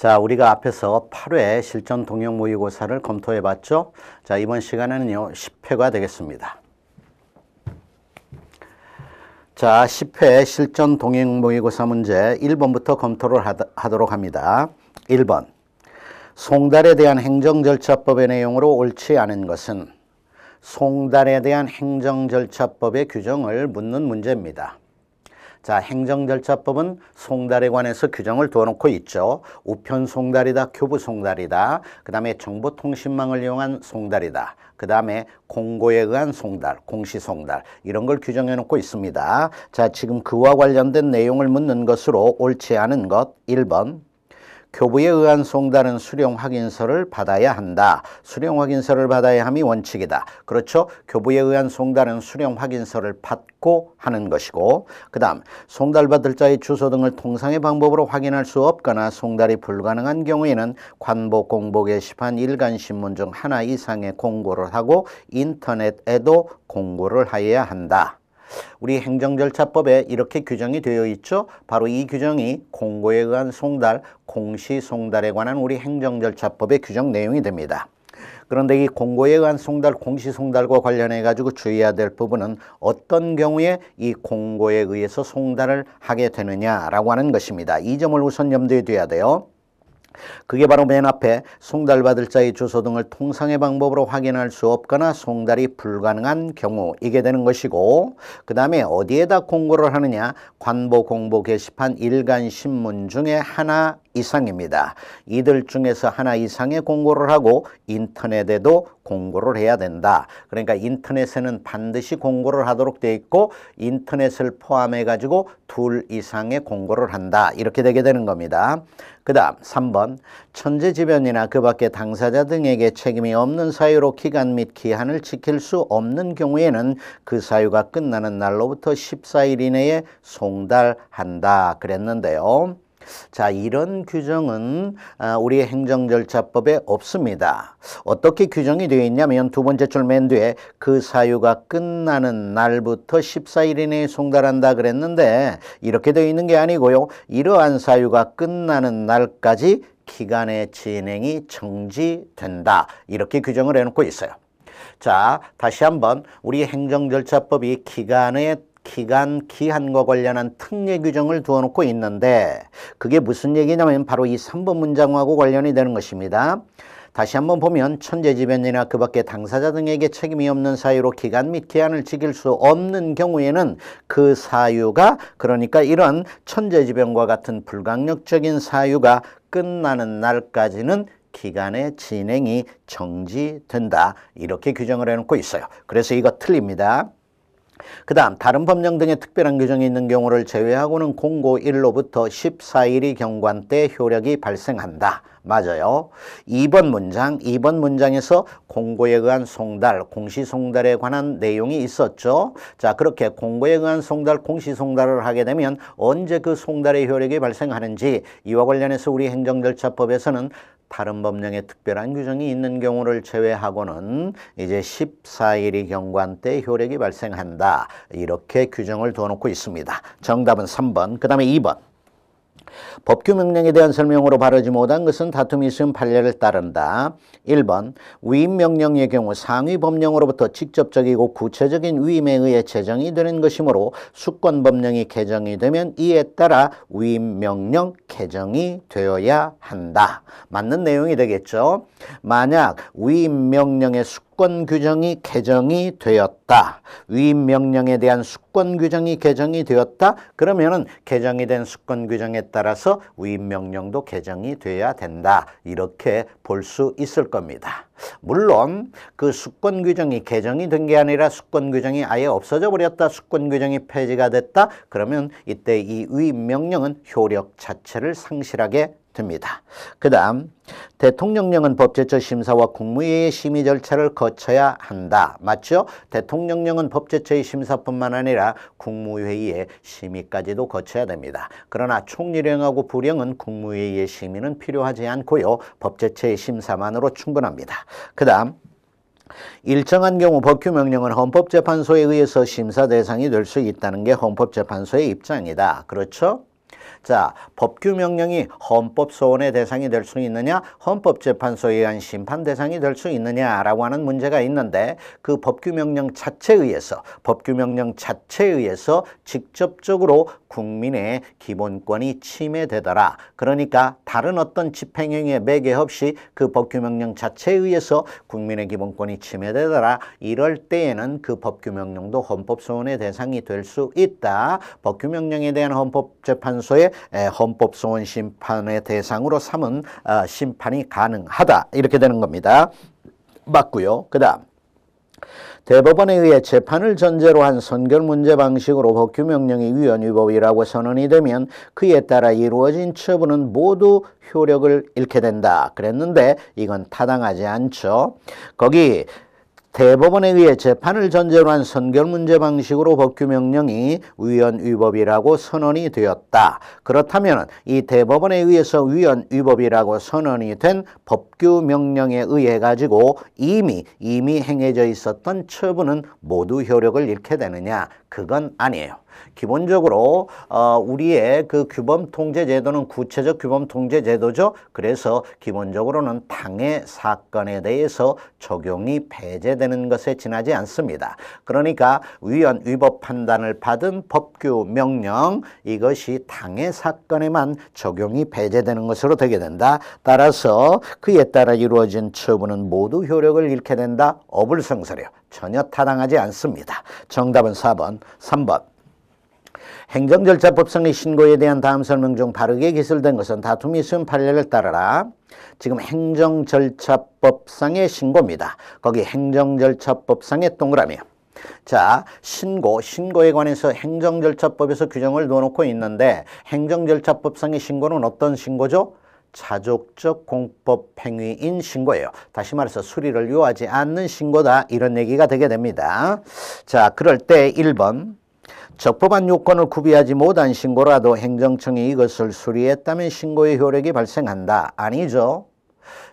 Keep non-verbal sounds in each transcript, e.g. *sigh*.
자, 우리가 앞에서 8회 실전 동역 모의고사를 검토해 봤죠? 자, 이번 시간에는요, 10회가 되겠습니다. 자, 10회 실전 동행 모의고사 문제 1번부터 검토를 하도록 합니다. 1번. 송달에 대한 행정절차법의 내용으로 옳지 않은 것은 송달에 대한 행정절차법의 규정을 묻는 문제입니다. 자, 행정절차법은 송달에 관해서 규정을 두어놓고 있죠. 우편 송달이다, 교부 송달이다, 그 다음에 정보통신망을 이용한 송달이다, 그 다음에 공고에 의한 송달, 공시송달 이런 걸 규정해 놓고 있습니다. 자, 지금 그와 관련된 내용을 묻는 것으로 옳지 않은 것 1번, 교부에 의한 송달은 수령 확인서를 받아야 한다. 수령 확인서를 받아야 함이 원칙이다. 그렇죠? 교부에 의한 송달은 수령 확인서를 받고 하는 것이고 그다음 송달받을 자의 주소 등을 통상의 방법으로 확인할 수 없거나 송달이 불가능한 경우에는 관보 공보 게시판 일간 신문 중 하나 이상의 공고를 하고 인터넷에도 공고를 하여야 한다. 우리 행정절차법에 이렇게 규정이 되어 있죠. 바로 이 규정이 공고에 의한 송달, 공시송달에 관한 우리 행정절차법의 규정 내용이 됩니다. 그런데 이 공고에 의한 송달, 공시송달과 관련해 가지고 주의해야 될 부분은 어떤 경우에 이 공고에 의해서 송달을 하게 되느냐라고 하는 것입니다. 이 점을 우선 염두에 둬야 돼요. 그게 바로 맨 앞에 송달받을 자의 주소 등을 통상의 방법으로 확인할 수 없거나 송달이 불가능한 경우 이게 되는 것이고 그 다음에 어디에다 공고를 하느냐 관보 공보 게시판 일간 신문 중에 하나 이상입니다. 이들 중에서 하나 이상의 공고를 하고 인터넷에도 공고를 해야 된다. 그러니까 인터넷에는 반드시 공고를 하도록 돼 있고 인터넷을 포함해 가지고 둘 이상의 공고를 한다. 이렇게 되게 되는 겁니다. 그 다음 3번 천재지변이나 그 밖의 당사자 등에게 책임이 없는 사유로 기간 및 기한을 지킬 수 없는 경우에는 그 사유가 끝나는 날로부터 14일 이내에 송달한다 그랬는데요. 자, 이런 규정은 아, 우리 의 행정절차법에 없습니다. 어떻게 규정이 되어 있냐면 두 번째 줄 맨 뒤에 그 사유가 끝나는 날부터 14일 이내에 송달한다 그랬는데 이렇게 되어 있는 게 아니고요. 이러한 사유가 끝나는 날까지 기간의 진행이 정지된다. 이렇게 규정을 해놓고 있어요. 자, 다시 한번 우리 행정절차법이 기간의 기간, 기한과 관련한 특례 규정을 두어놓고 있는데 그게 무슨 얘기냐면 바로 이 3번 문장하고 관련이 되는 것입니다. 다시 한번 보면 천재지변이나 그 밖에 당사자 등에게 책임이 없는 사유로 기간 및 기한을 지킬 수 없는 경우에는 그 사유가 그러니까 이런 천재지변과 같은 불강력적인 사유가 끝나는 날까지는 기간의 진행이 정지된다 이렇게 규정을 해놓고 있어요. 그래서 이거 틀립니다. 그 다음 다른 법령 등의 특별한 규정이 있는 경우를 제외하고는 공고일로부터 14일이 경관 때 효력이 발생한다. 맞아요. 2번 문장, 2번 문장에서 공고에 의한 송달, 공시송달에 관한 내용이 있었죠. 자, 그렇게 공고에 의한 송달, 공시송달을 하게 되면 언제 그 송달의 효력이 발생하는지 이와 관련해서 우리 행정절차법에서는 다른 법령에 특별한 규정이 있는 경우를 제외하고는 이제 14일이 경관 때 효력이 발생한다. 이렇게 규정을 둬놓고 있습니다. 정답은 3번. 그 다음에 2번. 법규 명령에 대한 설명으로 바르지 못한 것은 다툼이 있음 판례를 따른다. 1번 위임 명령의 경우 상위 법령으로부터 직접적이고 구체적인 위임에 의해 제정이 되는 것이므로 수권 법령이 개정이 되면 이에 따라 위임 명령 개정이 되어야 한다. 맞는 내용이 되겠죠. 만약 위임 명령의 수권 수권 규정이 개정이 되었다. 위임 명령에 대한 수권 규정이 개정이 되었다. 그러면은 개정이 된 수권 규정에 따라서 위임 명령도 개정이 돼야 된다. 이렇게 볼 수 있을 겁니다. 물론 그 수권 규정이 개정이 된 게 아니라 수권 규정이 아예 없어져 버렸다. 수권 규정이 폐지가 됐다. 그러면 이때 이 위임 명령은 효력 자체를 상실하게 됩니다. 그 다음 대통령령은 법제처 심사와 국무회의 심의 절차를 거쳐야 한다. 맞죠? 대통령령은 법제처의 심사뿐만 아니라 국무회의의 심의까지도 거쳐야 됩니다. 그러나 총리령하고 부령은 국무회의의 심의는 필요하지 않고요. 법제처의 심사만으로 충분합니다. 그 다음 일정한 경우 법규명령은 헌법재판소에 의해서 심사 대상이 될 수 있다는 게 헌법재판소의 입장이다. 그렇죠? 자, 법규명령이 헌법소원의 대상이 될 수 있느냐, 헌법재판소에 의한 심판 대상이 될 수 있느냐라고 하는 문제가 있는데 그 법규명령 자체에 의해서, 법규명령 자체에 의해서 직접적으로 국민의 기본권이 침해되더라. 그러니까 다른 어떤 집행행위에 매개 없이 그 법규명령 자체에 의해서 국민의 기본권이 침해되더라. 이럴 때에는 그 법규명령도 헌법소원의 대상이 될 수 있다. 법규명령에 대한 헌법재판소의 헌법소원 심판의 대상으로 삼은 어, 심판이 가능하다. 이렇게 되는 겁니다. 맞고요. 그 다음 대법원에 의해 재판을 전제로 한 선결 문제 방식으로 법규 명령이 위헌 위법이라고 선언이 되면 그에 따라 이루어진 처분은 모두 효력을 잃게 된다. 그랬는데 이건 타당하지 않죠. 거기 대법원에 의해 재판을 전제로 한 선결문제 방식으로 법규명령이 위헌위법이라고 선언이 되었다. 그렇다면 이 대법원에 의해서 위헌위법이라고 선언이 된 법규명령에 의해 가지고 이미 이미 행해져 있었던 처분은 모두 효력을 잃게 되느냐? 그건 아니에요. 기본적으로 어, 우리의 그 규범 통제 제도는 구체적 규범 통제 제도죠. 그래서 기본적으로는 당의 사건에 대해서 적용이 배제되는 것에 지나지 않습니다. 그러니까 위헌 위법 판단을 받은 법규 명령 이것이 당의 사건에만 적용이 배제되는 것으로 되게 된다. 따라서 그에 따라 이루어진 처분은 모두 효력을 잃게 된다. 어불성설이요. 전혀 타당하지 않습니다. 정답은 4번, 3번. 행정절차법상의 신고에 대한 다음 설명 중 바르게 기술된 것은 다툼이 수은 판례를 따라라 지금 행정절차법상의 신고입니다. 거기 행정절차법상의 동그라미. 자, 신고, 신고에 관해서 행정절차법에서 규정을 넣어놓고 있는데 행정절차법상의 신고는 어떤 신고죠? 자족적 공법행위인 신고예요. 다시 말해서 수리를 요하지 않는 신고다 이런 얘기가 되게 됩니다. 자, 그럴 때 1번 적법한 요건을 구비하지 못한 신고라도 행정청이 이것을 수리했다면 신고의 효력이 발생한다. 아니죠.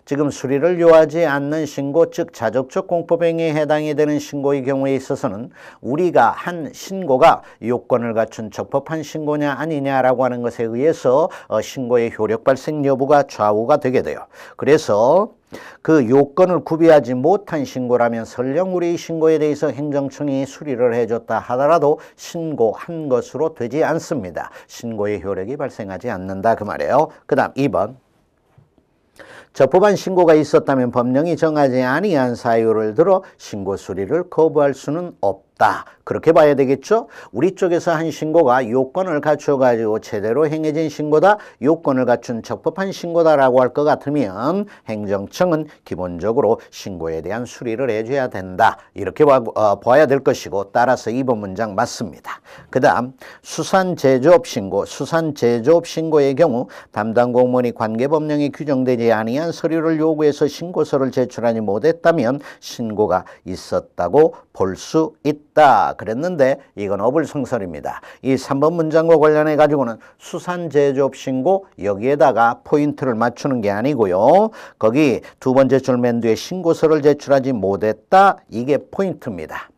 지금 수리를 요하지 않는 신고 즉 자족적 공포병에 해당이 되는 신고의 경우에 있어서는 우리가 한 신고가 요건을 갖춘 적법한 신고냐 아니냐라고 하는 것에 의해서 어, 신고의 효력 발생 여부가 좌우가 되게 돼요. 그래서 그 요건을 구비하지 못한 신고라면 설령 우리 신고에 대해서 행정청이 수리를 해줬다 하더라도 신고한 것으로 되지 않습니다. 신고의 효력이 발생하지 않는다 그 말이에요. 그 다음 2번 적법한 신고가 있었다면 법령이 정하지 아니한 사유를 들어 신고 수리를 거부할 수는 없다. 그렇게 봐야 되겠죠. 우리 쪽에서 한 신고가 요건을 갖춰가지고 제대로 행해진 신고다, 요건을 갖춘 적법한 신고다라고 할 것 같으면 행정청은 기본적으로 신고에 대한 수리를 해줘야 된다. 이렇게 봐, 어, 봐야 될 것이고 따라서 이번 문장 맞습니다. 그 다음 수산제조업 신고, 수산제조업 신고의 경우 담당 공무원이 관계법령에 규정되지 아니한 서류를 요구해서 신고서를 제출하지 못했다면 신고가 있었다고 볼 수 있다. 그랬는데 이건 어불성설입니다. 이 3번 문장과 관련해 가지고는 수산제조업 신고 여기에다가 포인트를 맞추는 게 아니고요. 거기 두 번째 줄 맨 뒤에 신고서를 제출하지 못했다. 이게 포인트입니다.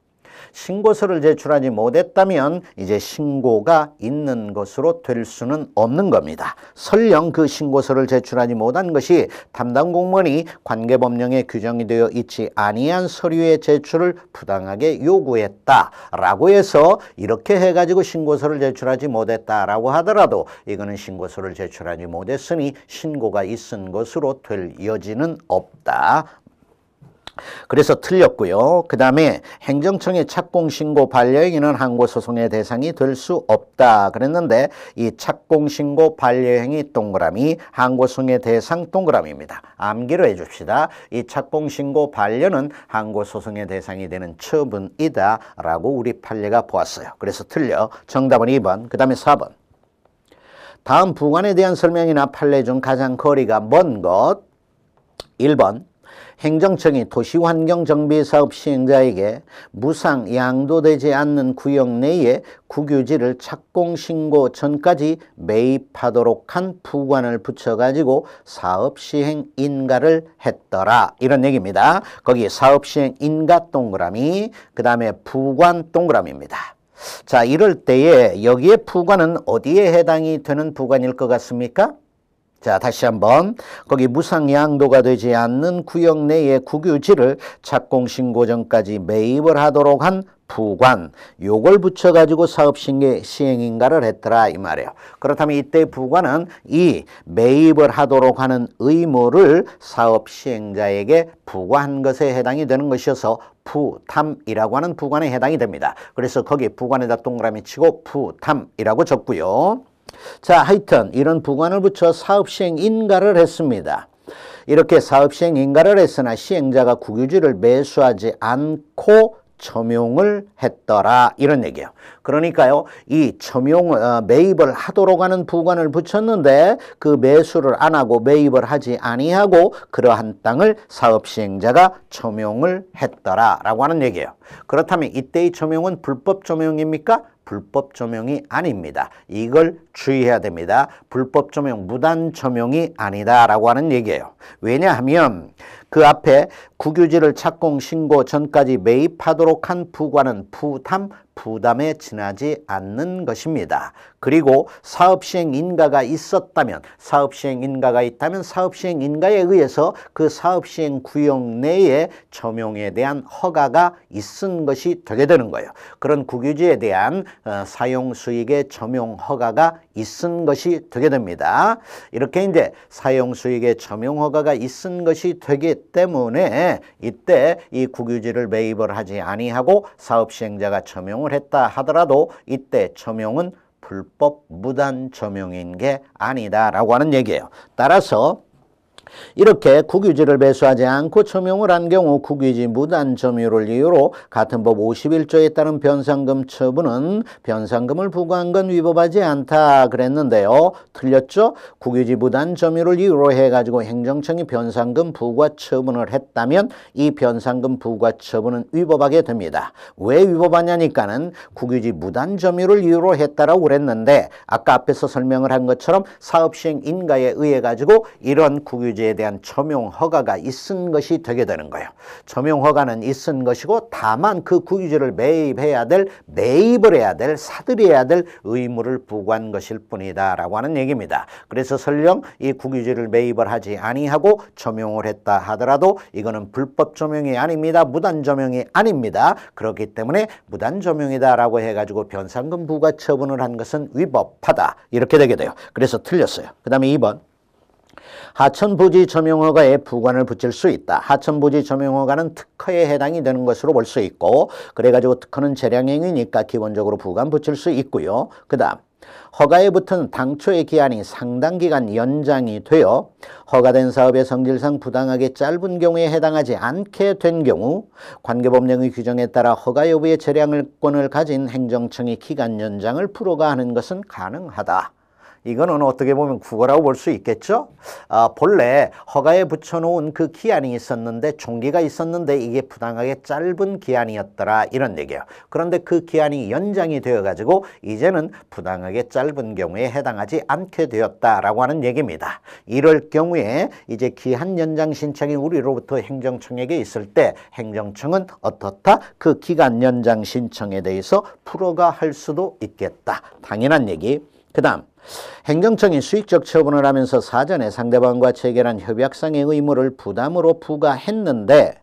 신고서를 제출하지 못했다면 이제 신고가 있는 것으로 될 수는 없는 겁니다. 설령 그 신고서를 제출하지 못한 것이 담당 공무원이 관계법령에 규정이 되어 있지 아니한 서류의 제출을 부당하게 요구했다라고 해서 이렇게 해가지고 신고서를 제출하지 못했다라고 하더라도 이거는 신고서를 제출하지 못했으니 신고가 있은 것으로 될 여지는 없다. 그래서 틀렸고요. 그 다음에 행정청의 착공신고 반려행위는 항고소송의 대상이 될 수 없다 그랬는데 이 착공신고 반려행위 동그라미 항고소송의 대상 동그라미입니다. 암기로 해줍시다. 이 착공신고 반려는 항고소송의 대상이 되는 처분이다 라고 우리 판례가 보았어요. 그래서 틀려. 정답은 2번 그 다음에 4번 다음 부관에 대한 설명이나 판례 중 가장 거리가 먼 것 1번 행정청이 도시환경정비사업 시행자에게 무상 양도되지 않는 구역 내에 국유지를 착공 신고 전까지 매입하도록 한 부관을 붙여가지고 사업시행 인가를 했더라 이런 얘기입니다. 거기 사업시행 인가 동그라미 그 다음에 부관 동그라미입니다. 자 이럴 때에 여기에 부관은 어디에 해당이 되는 부관일 것 같습니까? 자 다시 한번 거기 무상양도가 되지 않는 구역 내의 국유지를 착공신고전까지 매입을 하도록 한 부관 요걸 붙여가지고 사업신계 시행인가를 했더라 이 말이에요. 그렇다면 이때 부관은 이 매입을 하도록 하는 의무를 사업시행자에게 부과한 것에 해당이 되는 것이어서 부탐이라고 하는 부관에 해당이 됩니다. 그래서 거기 부관에다 동그라미 치고 부탐이라고 적고요. 자, 하여튼 이런 부관을 붙여 사업시행 인가를 했습니다. 이렇게 사업시행 인가를 했으나 시행자가 국유지를 매수하지 않고 점용을 했더라 이런 얘기예요. 그러니까요. 이 점용 어, 매입을 하도록 하는 부관을 붙였는데 그 매수를 안 하고 매입을 하지 아니하고 그러한 땅을 사업 시행자가 점용을 했더라라고 하는 얘기예요. 그렇다면 이때의 점용은 불법 점용입니까? 불법 조명이 아닙니다. 이걸 주의해야 됩니다. 불법 조명, 무단 조명이 아니다라고 하는 얘기예요. 왜냐하면 그 앞에 국유지를 착공 신고 전까지 매입하도록 한 부관은 부담 부담에 지나지 않는 것입니다. 그리고 사업시행 인가가 있었다면 사업시행 인가가 있다면 사업시행 인가에 의해서 그 사업시행 구역 내에 점용에 대한 허가가 있은 것이 되게 되는 거예요. 그런 국유지에 대한 어, 사용 수익의 점용 허가가 있은 것이 되게 됩니다. 이렇게 이제 사용 수익의 점용 허가가 있은 것이 되기 때문에 이때 이 국유지를 매입을 하지 아니하고 사업 시행자가 점용을 점용을 했다 하더라도 이때 점용은 불법 무단 점용인 게 아니다라고 하는 얘기예요. 따라서 이렇게 국유지를 배수하지 않고 처명을한 경우 국유지 무단 점유를 이유로 같은 법 51조에 따른 변상금 처분은 변상금을 부과한 건 위법하지 않다 그랬는데요. 틀렸죠? 국유지 무단 점유를 이유로 해가지고 행정청이 변상금 부과 처분을 했다면 이 변상금 부과 처분은 위법하게 됩니다. 왜 위법하냐니까는 국유지 무단 점유를 이유로 했다라고 그랬는데 아까 앞에서 설명을 한 것처럼 사업시행 인가에 의해 가지고 이런 국유지 토지에 대한 점용 허가가 있은 것이 되게 되는 거예요. 점용 허가는 있은 것이고 다만 그 국유지를 매입해야 될 매입을 해야 될 사들여야 될 의무를 부과한 것일 뿐이다라고 하는 얘기입니다. 그래서 설령 이 국유지를 매입을 하지 아니하고 점용을 했다 하더라도 이거는 불법 점용이 아닙니다. 무단 점용이 아닙니다. 그렇기 때문에 무단 점용이다라고 해가지고 변상금 부과 처분을 한 것은 위법하다 이렇게 되게 돼요. 그래서 틀렸어요. 그 다음에 2번 하천부지 점용허가에 부관을 붙일 수 있다. 하천부지 점용허가는 특허에 해당이 되는 것으로 볼 수 있고 그래가지고 특허는 재량행위니까 기본적으로 부관 붙일 수 있고요. 그 다음 허가에 붙은 당초의 기한이 상당 기간 연장이 되어 허가된 사업의 성질상 부당하게 짧은 경우에 해당하지 않게 된 경우 관계법령의 규정에 따라 허가 여부의 재량권을 가진 행정청의 기간 연장을 풀어가하는 것은 가능하다. 이거는 어떻게 보면 국어라고 볼 수 있겠죠? 아, 본래 허가에 붙여놓은 그 기한이 있었는데 종기가 있었는데 이게 부당하게 짧은 기한이었더라 이런 얘기예요. 그런데 그 기한이 연장이 되어가지고 이제는 부당하게 짧은 경우에 해당하지 않게 되었다라고 하는 얘기입니다. 이럴 경우에 이제 기한 연장 신청이 우리로부터 행정청에게 있을 때 행정청은 어떻다? 그 기간 연장 신청에 대해서 풀어가 할 수도 있겠다. 당연한 얘기. 그 다음 행정청이 수익적 처분을 하면서 사전에 상대방과 체결한 협약상의 의무를 부담으로 부과했는데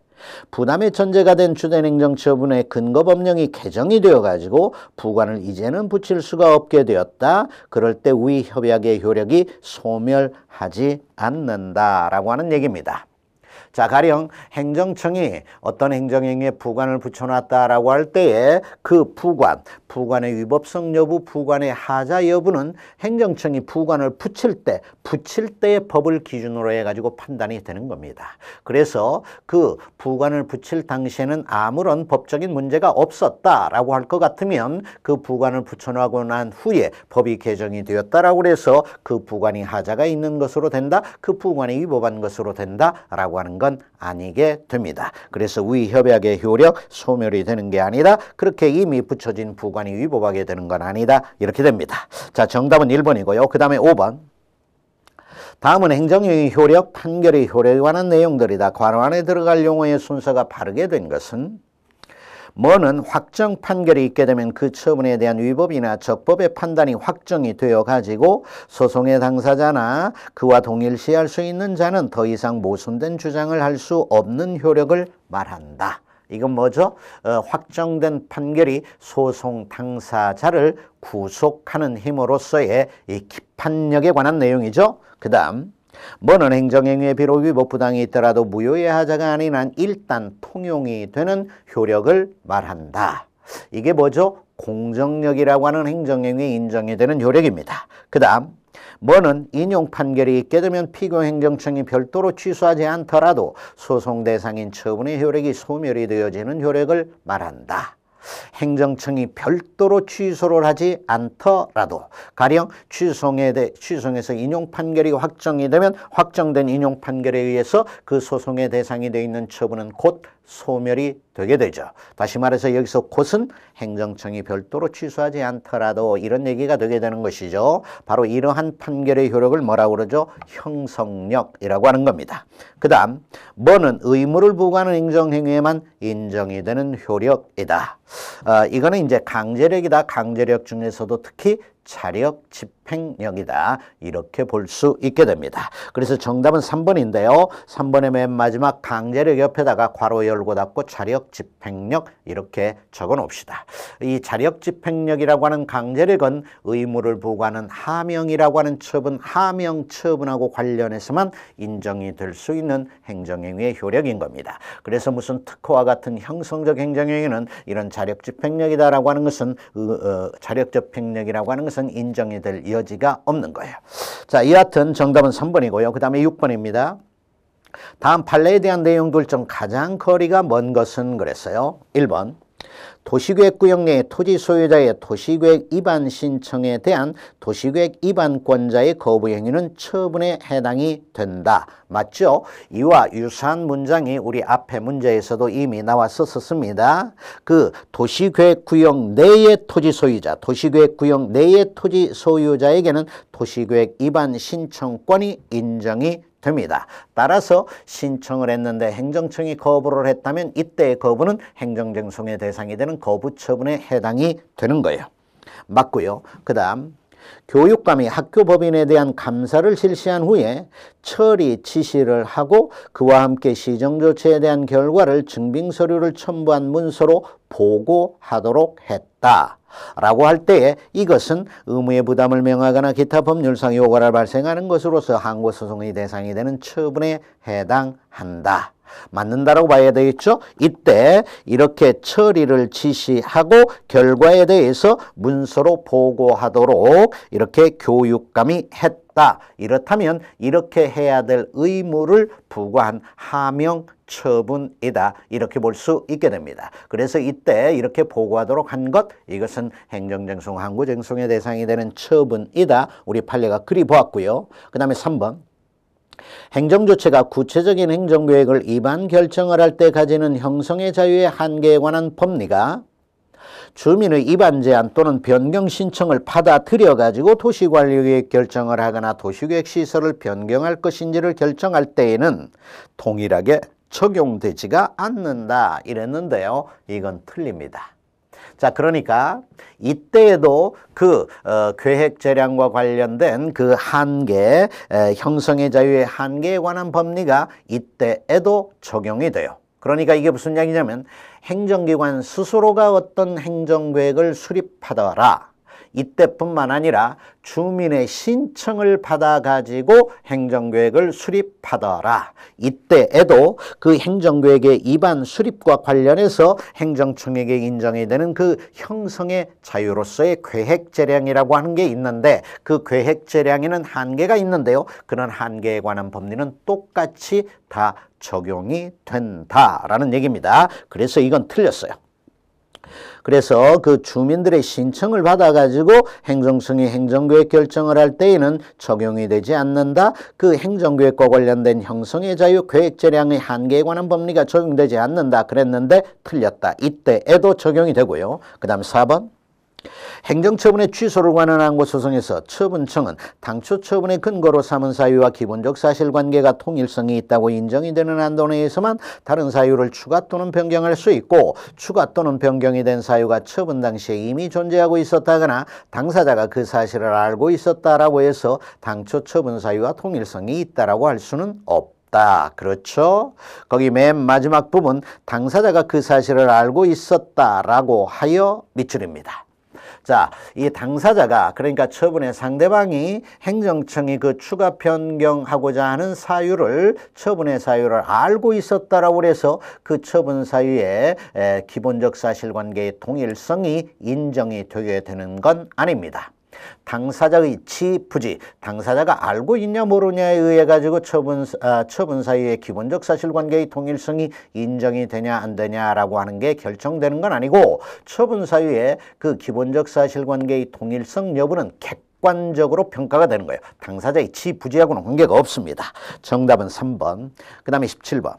부담의 전제가 된 주된 행정처분의 근거 법령이 개정이 되어 가지고 부관을 이제는 붙일 수가 없게 되었다. 그럴 때 위 협약의 효력이 소멸하지 않는다라고 하는 얘기입니다. 자 가령 행정청이 어떤 행정행위에 부관을 붙여놨다라고 할 때에 그 부관, 부관의 위법성 여부, 부관의 하자 여부는 행정청이 부관을 붙일 때, 붙일 때의 법을 기준으로 해가지고 판단이 되는 겁니다. 그래서 그 부관을 붙일 당시에는 아무런 법적인 문제가 없었다라고 할 것 같으면 그 부관을 붙여놓고 난 후에 법이 개정이 되었다라고 해서 그 부관이 하자가 있는 것으로 된다, 그 부관이 위법한 것으로 된다라고 하는 것. 건 아니게 됩니다. 그래서 위협약의 효력 소멸이 되는 게 아니다. 그렇게 이미 붙여진 부관이 위법하게 되는 건 아니다. 이렇게 됩니다. 자, 정답은 1번이고요. 그 다음에 5번. 다음은 행정의 효력, 판결의 효력에 관한 내용들이다. 관원에 들어갈 용어의 순서가 바르게 된 것은 뭐는 확정 판결이 있게 되면 그 처분에 대한 위법이나 적법의 판단이 확정이 되어 가지고 소송의 당사자나 그와 동일시할 수 있는 자는 더 이상 모순된 주장을 할 수 없는 효력을 말한다. 이건 뭐죠? 어, 확정된 판결이 소송 당사자를 구속하는 힘으로서의 이 기판력에 관한 내용이죠. 그 다음 뭐는 행정행위에 비록 위법부당이 있더라도 무효의 하자가 아닌 한 일단 통용이 되는 효력을 말한다. 이게 뭐죠? 공정력이라고 하는 행정행위 인정이 되는 효력입니다. 그 다음 뭐는 인용 판결이 있게 되면 피고행정청이 별도로 취소하지 않더라도 소송 대상인 처분의 효력이 소멸이 되어지는 효력을 말한다. 행정청이 별도로 취소를 하지 않더라도 가령 취소에 대해 취소에서 인용 판결이 확정이 되면 확정된 인용 판결에 의해서 그 소송의 대상이 되어 있는 처분은 곧 소멸이 되게 되죠. 다시 말해서 여기서 곧은 행정청이 별도로 취소하지 않더라도 이런 얘기가 되게 되는 것이죠. 바로 이러한 판결의 효력을 뭐라고 그러죠? 형성력이라고 하는 겁니다. 그 다음 뭐는 의무를 부과하는 행정행위에만 인정이 되는 효력이다. 어, 이거는 이제 강제력이다. 강제력 중에서도 특히 자력 집 행력이다 이렇게 볼 수 있게 됩니다. 그래서 정답은 3번인데요. 3번의 맨 마지막 강제력 옆에다가 괄호 열고 닫고 자력 집행력 이렇게 적어 놓읍시다. 이 자력 집행력이라고 하는 강제력은 의무를 부과하는 하명이라고 하는 처분, 하명 처분하고 관련해서만 인정이 될 수 있는 행정행위의 효력인 겁니다. 그래서 무슨 특허와 같은 형성적 행정행위는 이런 자력 집행력이다라고 하는 것은 어, 어, 자력 집행력이라고 하는 것은 인정이 될 여지가 없는 거예요. 자, 이 같은 정답은 3번이고요. 그 다음에 6번입니다. 다음 판례에 대한 내용들 중 가장 거리가 먼 것은 그랬어요. 1번. 도시계획 구역 내 토지 소유자의 도시계획 위반 신청에 대한 도시계획 위반권자의 거부 행위는 처분에 해당이 된다. 맞죠? 이와 유사한 문장이 우리 앞에 문제에서도 이미 나왔었습니다. 그 도시계획 구역 내의 토지 소유자, 도시계획 구역 내의 토지 소유자에게는 도시계획 위반 신청권이 인정이 됩니다. 따라서 신청을 했는데 행정청이 거부를 했다면 이때의 거부는 행정쟁송의 대상이 되는 거부 처분에 해당이 되는 거예요. 맞고요. 그 다음 교육감이 학교 법인에 대한 감사를 실시한 후에 처리 지시를 하고 그와 함께 시정조치에 대한 결과를 증빙서류를 첨부한 문서로 보고하도록 했다. 있다. 라고 할 때에 이것은 의무의 부담을 명하거나 기타 법률상 요구를 발생하는 것으로서 항고소송의 대상이 되는 처분에 해당한다. 맞는다라고 봐야 되겠죠. 이때 이렇게 처리를 지시하고 결과에 대해서 문서로 보고하도록 이렇게 교육감이 했다. 없다. 이렇다면 이렇게 해야 될 의무를 부과한 하명 처분이다. 이렇게 볼 수 있게 됩니다. 그래서 이때 이렇게 보고하도록 한 것, 이것은 행정쟁송, 항구쟁송의 대상이 되는 처분이다. 우리 판례가 그리 보았고요. 그 다음에 3번. 행정조치가 구체적인 행정계획을 위반 결정을 할 때 가지는 형성의 자유의 한계에 관한 법리가 주민의 입안 제한 또는 변경 신청을 받아들여 가지고 도시관리계획 결정을 하거나 도시계획 시설을 변경할 것인지를 결정할 때에는 동일하게 적용되지가 않는다 이랬는데요. 이건 틀립니다. 자 그러니까 이때에도 그 어, 계획 재량과 관련된 그 한계 에, 형성의 자유의 한계에 관한 법리가 이때에도 적용이 돼요. 그러니까 이게 무슨 이야기냐면 행정기관 스스로가 어떤 행정계획을 수립하더라 이때뿐만 아니라 주민의 신청을 받아가지고 행정계획을 수립하더라. 이때에도 그 행정계획의 위반 수립과 관련해서 행정청에게 인정이 되는 그 형성의 자유로서의 계획재량이라고 하는 게 있는데 그 계획재량에는 한계가 있는데요. 그런 한계에 관한 법리는 똑같이 다 적용이 된다라는 얘기입니다. 그래서 이건 틀렸어요. 그래서 그 주민들의 신청을 받아가지고 행정성이 행정구획 결정을 할 때에는 적용이 되지 않는다. 그 행정구획과 관련된 형성의 자유, 계획 재량의 한계에 관한 법리가 적용되지 않는다. 그랬는데 틀렸다. 이때에도 적용이 되고요. 그 다음 4번. 행정처분의 취소를 관한한 고 소송에서 처분청은 당초 처분의 근거로 삼은 사유와 기본적 사실관계가 통일성이 있다고 인정이 되는 한도 내에서만 다른 사유를 추가 또는 변경할 수 있고 추가 또는 변경이 된 사유가 처분 당시에 이미 존재하고 있었다거나 당사자가 그 사실을 알고 있었다라고 해서 당초 처분 사유와 통일성이 있다라고 할 수는 없다. 다 그렇죠? 거기 맨 마지막 부분 당사자가 그 사실을 알고 있었다라고 하여 밑줄입니다. 자, 이 당사자가 그러니까 처분의 상대방이 행정청이 그 추가 변경하고자 하는 사유를 처분의 사유를 알고 있었다라고 해서 그 처분 사유에 기본적 사실관계의 통일성이 인정이 되게 되는 건 아닙니다. 당사자의 지부지, 당사자가 알고 있냐 모르냐에 의해 가지고 처분, 아, 처분 사이의 기본적 사실관계의 통일성이 인정이 되냐 안 되냐라고 하는 게 결정되는 건 아니고 처분 사이의그 기본적 사실관계의 통일성 여부는 객 객관적으로 평가가 되는 거예요. 당사자의 지부지하고는 관계가 없습니다. 정답은 3번. 그 다음에 17번.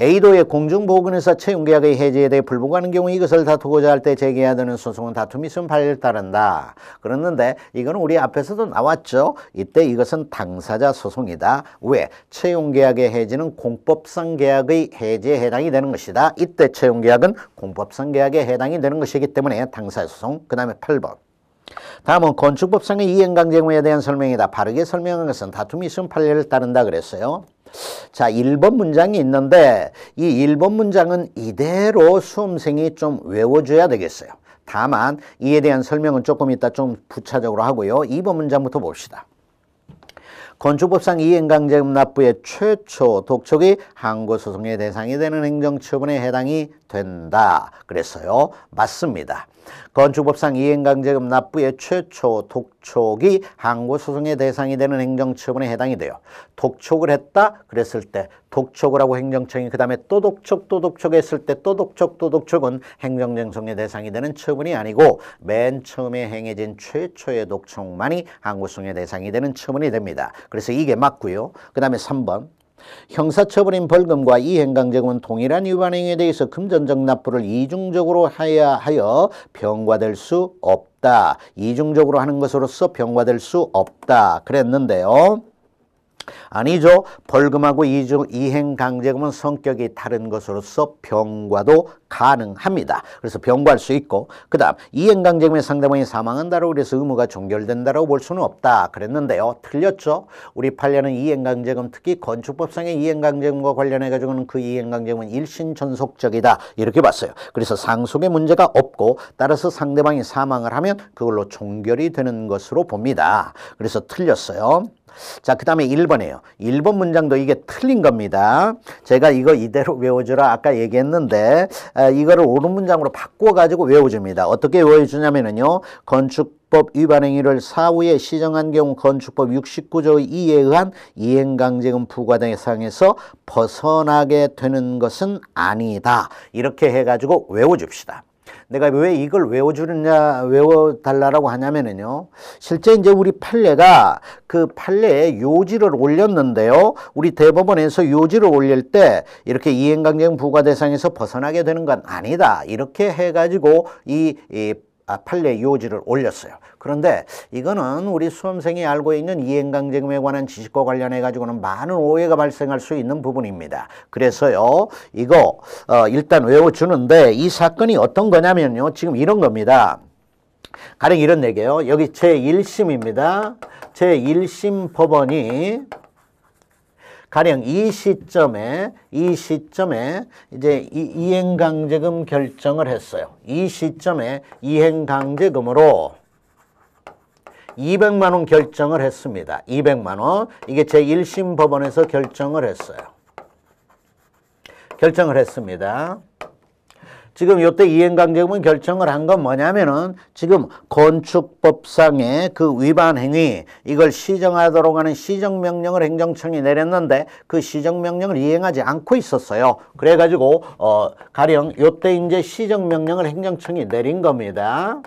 A도의 공중보건근에서 채용계약의 해제에 대해 불복하는 경우 이것을 다투고자 할 때 제기해야 되는 소송은 다툼이 있으면 발달한다. 그랬는데 이거는 우리 앞에서도 나왔죠. 이때 이것은 당사자 소송이다. 왜? 채용계약의 해지는 공법상 계약의 해제에 해당이 되는 것이다. 이때 채용계약은 공법상 계약에 해당이 되는 것이기 때문에 당사자 소송, 그 다음에 8번. 다음은 건축법상의 이행강제무에 의 대한 설명이다. 바르게 설명한 것은 다툼이 있으면 판례를 따른다 그랬어요. 자, 1번 문장이 있는데 이 1번 문장은 이대로 수험생이 좀 외워줘야 되겠어요. 다만 이에 대한 설명은 조금 이따 좀 부차적으로 하고요. 2번 문장부터 봅시다. 건축법상 이행강제금 납부의 최초 독촉이 항고소송의 대상이 되는 행정처분에 해당이 된다. 그랬어요. 맞습니다. 건축법상 이행강제금 납부의 최초 독촉이 항고 소송의 대상이 되는 행정처분에 해당이 돼요. 독촉을 했다 그랬을 때 독촉을 하고 행정청이 그 다음에 또 독촉 또 독촉했을 때 또 독촉 또 독촉은 행정쟁송의 대상이 되는 처분이 아니고 맨 처음에 행해진 최초의 독촉만이 항고소송의 대상이 되는 처분이 됩니다. 그래서 이게 맞고요. 그 다음에 3번 형사처벌인 벌금과 이 행강제금은 동일한 위반 행위에 대해서 금전적 납부를 이중적으로 하야 하여 병과될 수 없다. 이중적으로 하는 것으로서 병과될 수 없다. 그랬는데요. 아니죠. 벌금하고 이중, 이행강제금은 성격이 다른 것으로서 병과도 가능합니다. 그래서 병과할 수 있고 그 다음 이행강제금의 상대방이 사망한다고 그래서 의무가 종결된다고 라볼 수는 없다 그랬는데요. 틀렸죠. 우리 8년은 이행강제금 특히 건축법상의 이행강제금과 관련해 가지고는 그 이행강제금은 일신전속적이다 이렇게 봤어요. 그래서 상속의 문제가 없고 따라서 상대방이 사망을 하면 그걸로 종결이 되는 것으로 봅니다. 그래서 틀렸어요. 자, 그 다음에 1번이에요. 1번 문장도 이게 틀린 겁니다. 제가 이거 이대로 외워주라 아까 얘기했는데 이거를 옳은 문장으로 바꿔가지고 외워줍니다. 어떻게 외워주냐면요. 건축 법 위반 행위를 사후에 시정한 경우 건축법 69조 2에 의한 이행강제금 부과 등의 사에서 벗어나게 되는 것은 아니다. 이렇게 해가지고 외워줍시다. 내가 왜 이걸 외워주느냐, 외워달라고 하냐면요 실제 이제 우리 판례가 그 판례에 요지를 올렸는데요. 우리 대법원에서 요지를 올릴 때 이렇게 이행강경 부과 대상에서 벗어나게 되는 건 아니다. 이렇게 해가지고 이, 이 아, 판례 요지를 올렸어요. 그런데 이거는 우리 수험생이 알고 있는 이행강제금에 관한 지식과 관련해 가지고는 많은 오해가 발생할 수 있는 부분입니다. 그래서요, 이거 어, 일단 외워주는데 이 사건이 어떤 거냐면요, 지금 이런 겁니다. 가령 이런 얘기예요. 여기 제1심입니다. 제1심 법원이 가령 이 시점에 이 시점에 이제 이행강제금 결정을 했어요. 이 시점에 이행강제금으로 200만 원 결정을 했습니다. 200만 원. 이게 제1심 법원에서 결정을 했어요. 결정을 했습니다. 지금 이때 이행강제금은 결정을 한 건 뭐냐면은 지금 건축법상의 그 위반 행위 이걸 시정하도록 하는 시정명령을 행정청이 내렸는데 그 시정명령을 이행하지 않고 있었어요. 그래가지고 어 가령 이때 이제 시정명령을 행정청이 내린 겁니다.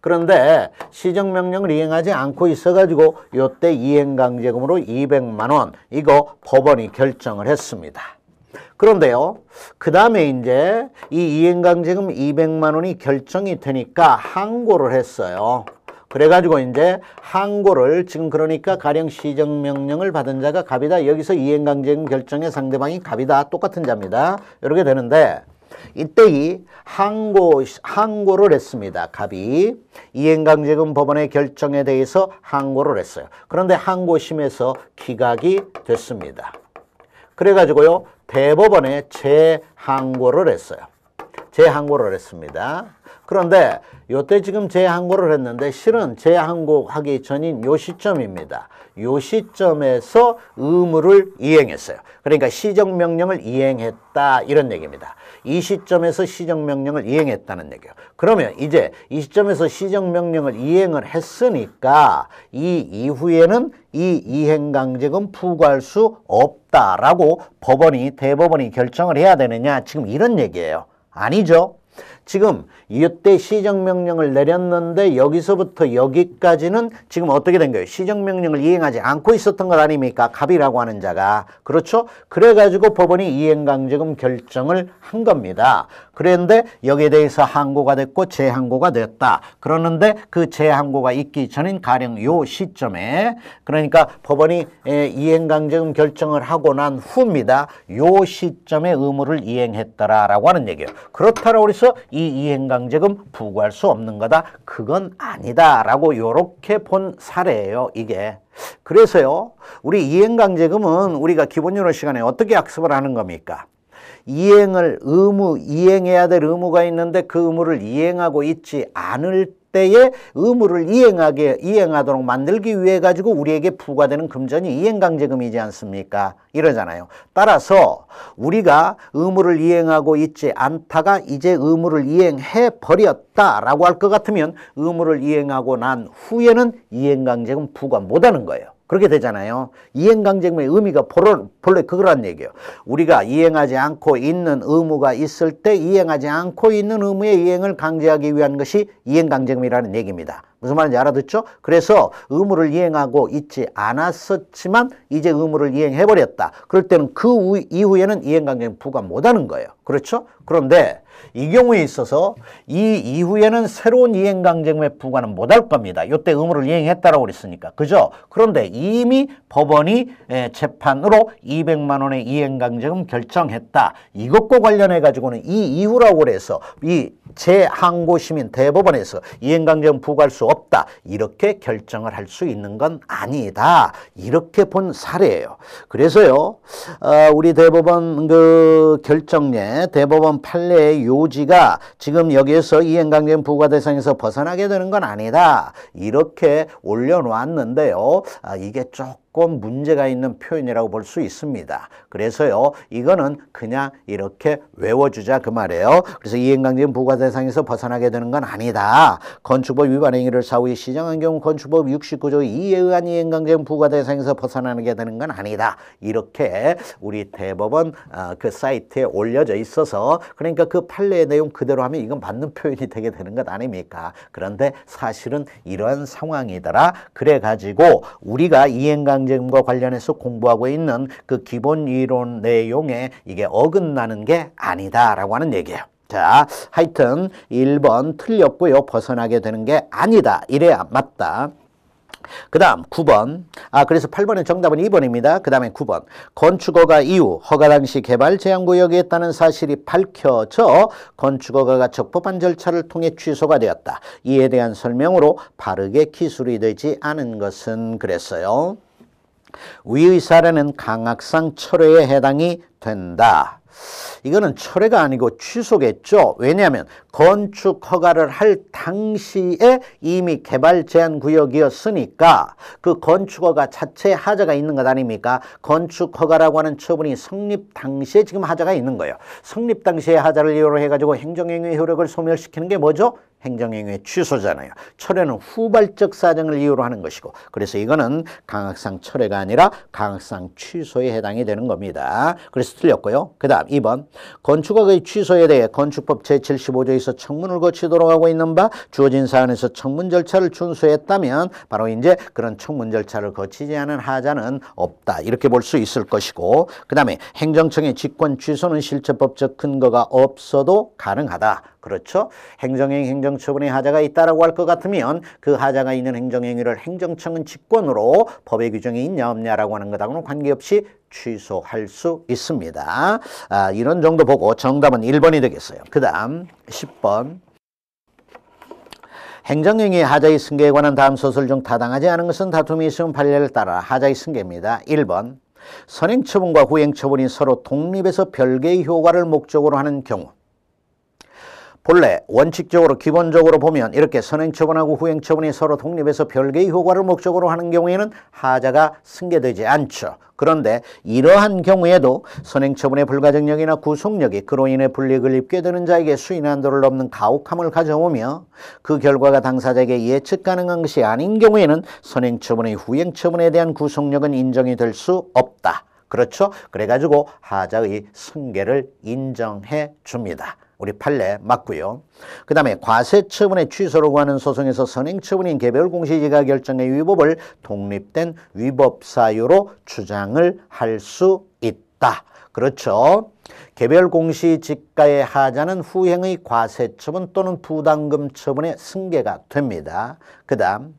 그런데 시정명령을 이행하지 않고 있어가지고 요때 이행강제금으로 200만 원 이거 법원이 결정을 했습니다. 그런데요. 그 다음에 이제 이 이행강제금 200만 원이 결정이 되니까 항고를 했어요. 그래가지고 이제 항고를 지금 그러니까 가령 시정명령을 받은 자가 갑이다. 여기서 이행강제금 결정의 상대방이 갑이다. 똑같은 자입니다. 이렇게 되는데 이때 이 항고, 항고를 했습니다. 갑이 이행강제금 법원의 결정에 대해서 항고를 했어요. 그런데 항고심에서 기각이 됐습니다. 그래가지고요 대법원에 재항고를 했어요. 재항고를 했습니다. 그런데 요때 지금 재항고를 했는데 실은 재항고하기 전인 요 시점입니다. 요 시점에서 의무를 이행했어요. 그러니까 시정명령을 이행했다 이런 얘기입니다. 이 시점에서 시정명령을 이행했다는 얘기예요. 그러면 이제 이 시점에서 시정명령을 이행을 했으니까 이 이후에는 이 이행강제금 부과할 수 없다라고 법원이 대법원이 결정을 해야 되느냐 지금 이런 얘기예요. 아니죠. 지금 이때 시정명령을 내렸는데 여기서부터 여기까지는 지금 어떻게 된 거예요? 시정명령을 이행하지 않고 있었던 것 아닙니까? 갑이라고 하는 자가. 그렇죠? 그래가지고 법원이 이행강제금 결정을 한 겁니다. 그런데 여기에 대해서 항고가 됐고 재항고가 됐다. 그러는데 그 재항고가 있기 전인 가령 요 시점에 그러니까 법원이 이행강제금 결정을 하고 난 후입니다. 요 시점에 의무를 이행했다라고 하는 얘기예요. 그렇다라고 해서 이 이행강제금 부과할 수 없는 거다. 그건 아니다라고 이렇게본 사례예요. 이게. 그래서요. 우리 이행강제금은 우리가 기본적으로 시간에 어떻게 학습을 하는 겁니까? 이행을 의무, 이행해야 될 의무가 있는데 그 의무를 이행하고 있지 않을 때에 의무를 이행하게 이행하도록 만들기 위해 가지고 우리에게 부과되는 금전이 이행강제금이지 않습니까? 이러잖아요. 따라서 우리가 의무를 이행하고 있지 않다가 이제 의무를 이행해 버렸다라고 할 것 같으면 의무를 이행하고 난 후에는 이행강제금 부과 못하는 거예요. 그렇게 되잖아요. 이행강쟁의 의미가 본래 그거란 얘기예요. 우리가 이행하지 않고 있는 의무가 있을 때 이행하지 않고 있는 의무의 이행을 강제하기 위한 것이 이행강쟁이라는 얘기입니다. 무슨 말인지 알아듣죠? 그래서 의무를 이행하고 있지 않았었지만 이제 의무를 이행해버렸다. 그럴 때는 그 이후에는 이행관계는 부과 못하는 거예요. 그렇죠? 그런데 이 경우에 있어서 이 이후에는 새로운 이행강제금 부과는 못 할 겁니다. 이때 의무를 이행했다라고 그랬으니까. 그죠? 그런데 이미 법원이 재판으로 200만 원의 이행강제금 결정했다. 이것과 관련해 가지고는 이 이후라고 그래서 이 재항고시민 대법원에서 이행강제 부과할 수 없다. 이렇게 결정을 할 수 있는 건 아니다. 이렇게 본 사례예요. 그래서요, 어, 우리 대법원 그 결정례, 대법원 판례의 요지가 지금 여기에서 이행강제인 부과 대상에서 벗어나게 되는 건 아니다. 이렇게 올려놓았는데요. 아, 이게 조금 조금 문제가 있는 표현이라고 볼 수 있습니다. 그래서요, 이거는 그냥 이렇게 외워주자 그 말이에요. 그래서 이행강제는 부과 대상에서 벗어나게 되는 건 아니다. 건축법 위반 행위를 사후에 시정한 경우 건축법 69조 2에 의한 이행강제는 부과 대상에서 벗어나게 되는 건 아니다. 이렇게 우리 대법원 어, 그 사이트에 올려져 있어서 그러니까 그 판례의 내용 그대로 하면 이건 맞는 표현이 되게 되는 것 아닙니까? 그런데 사실은 이러한 상황이더라. 그래가지고 우리가 이행강 경쟁과 관련해서 공부하고 있는 그 기본 이론 내용에 이게 어긋나는 게 아니다라고 하는 얘기예요. 자, 하여튼 1번 틀렸고요. 벗어나게 되는 게 아니다. 이래야 맞다. 그 다음 9번 아 그래서 8번의 정답은 2번입니다. 그 다음에 9번 건축허가 이후 허가 당시 개발 제한구역에 있다는 사실이 밝혀져 건축허가가 적법한 절차를 통해 취소가 되었다. 이에 대한 설명으로 바르게 기술이 되지 않은 것은 그랬어요. 위의사례는 강학상 철회에 해당이 된다. 이거는 철회가 아니고 취소겠죠. 왜냐하면 건축 허가를 할 당시에 이미 개발 제한 구역이었으니까 그 건축 허가 자체에 하자가 있는 것 아닙니까? 건축 허가라고 하는 처분이 성립 당시에 지금 하자가 있는 거예요. 성립 당시에 하자를 이유로 해가지고 행정행위 효력을 소멸시키는 게 뭐죠? 행정행위의 취소잖아요. 철회는 후발적 사정을 이유로 하는 것이고 그래서 이거는 강학상 철회가 아니라 강학상 취소에 해당이 되는 겁니다. 그래서 틀렸고요. 그 다음 2번 건축학의 취소에 대해 건축법 제75조에서 청문을 거치도록 하고 있는 바 주어진 사안에서 청문 절차를 준수했다면 바로 이제 그런 청문 절차를 거치지 않은 하자는 없다. 이렇게 볼 수 있을 것이고 그 다음에 행정청의 직권 취소는 실체법적 근거가 없어도 가능하다. 그렇죠? 행정행 행정처분의 하자가 있다라고 할 것 같으면 그 하자가 있는 행정행위를 행정청은 직권으로 법의 규정이 있냐 없냐라고 하는 것하고는 관계없이 취소할 수 있습니다. 아, 이런 정도 보고 정답은 1번이 되겠어요. 그 다음 10번. 행정행위 의 하자의 승계에 관한 다음 소설 중 타당하지 않은 것은 다툼이 있으면 판례를 따라 하자의 승계입니다. 1번. 선행처분과 후행처분이 서로 독립해서 별개의 효과를 목적으로 하는 경우 본래 원칙적으로 기본적으로 보면 이렇게 선행처분하고 후행처분이 서로 독립해서 별개의 효과를 목적으로 하는 경우에는 하자가 승계되지 않죠. 그런데 이러한 경우에도 선행처분의 불가정력이나 구속력이 그로 인해 불이익을 입게 되는 자에게 수인한도를 넘는 가혹함을 가져오며 그 결과가 당사자에게 예측 가능한 것이 아닌 경우에는 선행처분의 후행처분에 대한 구속력은 인정이 될 수 없다. 그렇죠? 그래가지고 하자의 승계를 인정해 줍니다. 우리 판례 맞고요. 그 다음에 과세처분의 취소를 구하는 소송에서 선행처분인 개별공시지가 결정의 위법을 독립된 위법사유로 주장을 할 수 있다. 그렇죠. 개별공시지가의 하자는 후행의 과세처분 또는 부담금 처분의 승계가 됩니다. 그 다음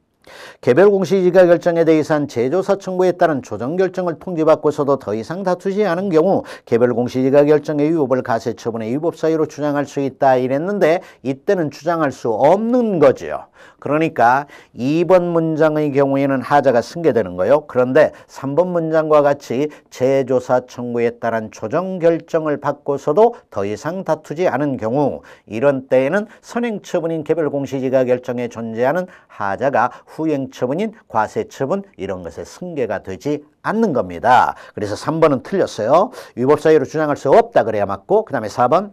개별 공시지가 결정에 대해선 제조사 청구에 따른 조정 결정을 통지받고서도 더 이상 다투지 않은 경우 개별 공시지가 결정의 위법을 가세 처분의 위법 사유로 주장할 수 있다 이랬는데 이때는 주장할 수 없는 거지요. 그러니까 2번 문장의 경우에는 하자가 승계되는 거예요. 그런데 3번 문장과 같이 재조사 청구에 따른 조정 결정을 받고서도 더 이상 다투지 않은 경우 이런 때에는 선행처분인 개별공시지가 결정에 존재하는 하자가 후행처분인 과세처분 이런 것에 승계가 되지 않는 겁니다. 그래서 3번은 틀렸어요. 위법사유로 주장할 수 없다 그래야 맞고 그 다음에 4번